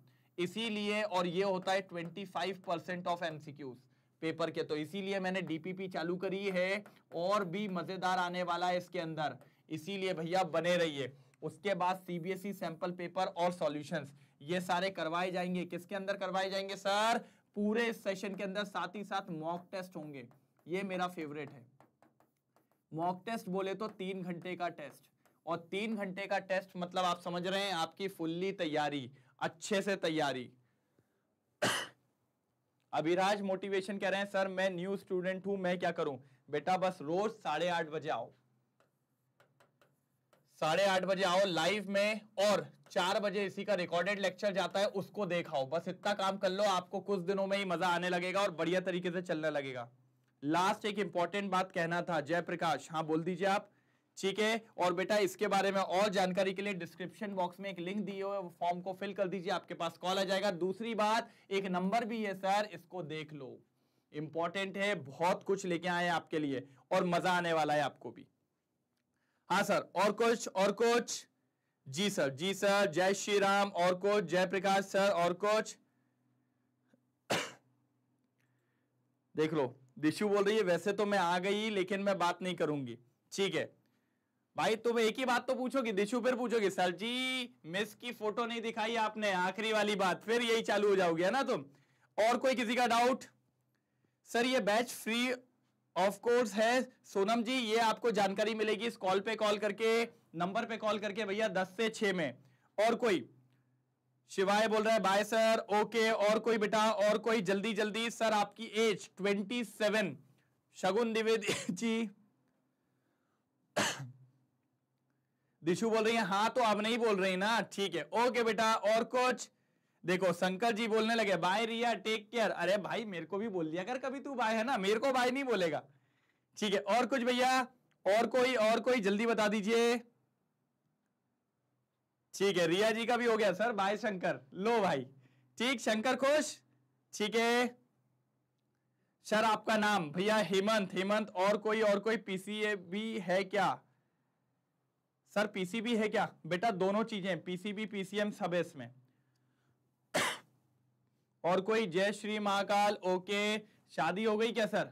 इसीलिए और ये होता है 25 परसेंट ऑफ एमसीक्यूज पेपर के तो इसीलिए मैंने डीपीपी चालू करी है और भी मजेदार आने वाला है इसके अंदर इसीलिए भैया बने रहिए उसके बाद सीबीएसई सैंपल पेपर और सॉल्यूशंस ये सारे करवाए जाएंगे किसके अंदर करवाए जाएंगे सर पूरे सेशन के अंदर साथ ही साथ मॉक टेस्ट होंगे ये मेरा फेवरेट है मॉक टेस्ट बोले तो तीन घंटे का टेस्ट और तीन घंटे का टेस्ट मतलब आप समझ रहे हैं आपकी फुल्ली तैयारी अच्छे से तैयारी [COUGHS] अभिराज मोटिवेशन कह रहे हैं सर मैं न्यू स्टूडेंट हूं मैं क्या करूं बेटा बस रोज साढ़े आठ बजे आओ साढ़े आठ बजे आओ लाइव में और चार बजे इसी का रिकॉर्डेड लेक्चर जाता है उसको देखाओ बस इतना काम कर लो आपको कुछ दिनों में ही मजा आने लगेगा और बढ़िया तरीके से चलने लगेगा लास्ट एक इंपॉर्टेंट बात कहना था जयप्रकाश हाँ बोल दीजिए आप ठीक है और बेटा इसके बारे में और जानकारी के लिए डिस्क्रिप्शन बॉक्स में एक लिंक दिए हुए फॉर्म को फिल कर दीजिए आपके पास कॉल आ जाएगा दूसरी बात एक नंबर भी है सर इसको देख लो इंपॉर्टेंट है बहुत कुछ लेके आए आपके लिए और मजा आने वाला है आपको भी हाँ सर और कुछ और कुछ जी सर जी सर जय श्री राम और कुछ जय प्रकाश सर और कुछ [COUGHS] देख लो दिशु बोल रही है वैसे तो मैं आ गई लेकिन मैं बात नहीं करूंगी ठीक है भाई तुम एक ही बात तो पूछोगी दिशु फिर पूछोगी सर जी मिस की फोटो नहीं दिखाई आपने आखिरी वाली बात फिर यही चालू हो जाओगे है ना तुम और कोई किसी का डाउट सर ये बैच फ्री ऑफ कोर्स है सोनम जी ये आपको जानकारी मिलेगी इस कॉल पे कॉल करके नंबर पे कॉल करके भैया दस से छ में और कोई शिवाय बोल रहा है बाय सर ओके और कोई बेटा और कोई जल्दी जल्दी सर आपकी age twenty seven Shagun Dwivedi ji Dishu बोल रही है हाँ तो आप नहीं बोल रही ना ठीक है ओके बेटा और कुछ देखो शंकर जी बोलने लगे बाय रिया टेक केयर अरे भाई मेरे को भी बोल दिया कर कभी तू बाय है ना मेरे को बाय नहीं बोलेगा ठीक है और कुछ भैया और कोई और कोई जल्दी बता दीजिए ठीक है रिया जी का भी हो गया सर बाय शंकर लो भाई ठीक शंकर खुश ठीक है सर आपका नाम भैया हेमंत हेमंत और कोई और कोई पीसीए भी है क्या सर पीसीबी है क्या बेटा दोनों चीजें पीसीबी पीसीएम सब है इसमें और कोई जय श्री महाकाल ओके शादी हो गई क्या सर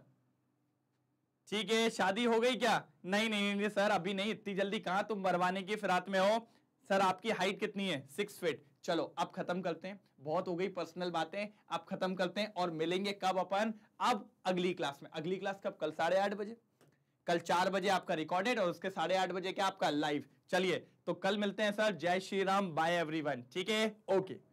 ठीक है शादी हो गई क्या नहीं नहीं नहीं सर अभी नहीं इतनी जल्दी कहा तुम मरवाने की फिरात में हो सर आपकी हाइट कितनी है सिक्स फिट चलो अब खत्म करते हैं बहुत हो गई पर्सनल बातें अब खत्म करते हैं और मिलेंगे कब अपन अब अगली क्लास में अगली क्लास कब कल साढ़े आठ बजे कल चार बजे आपका रिकॉर्डेड और उसके साढ़े आठ बजे क्या आपका लाइव चलिए तो कल मिलते हैं सर जय श्री राम बाय एवरीवन ठीक है ओके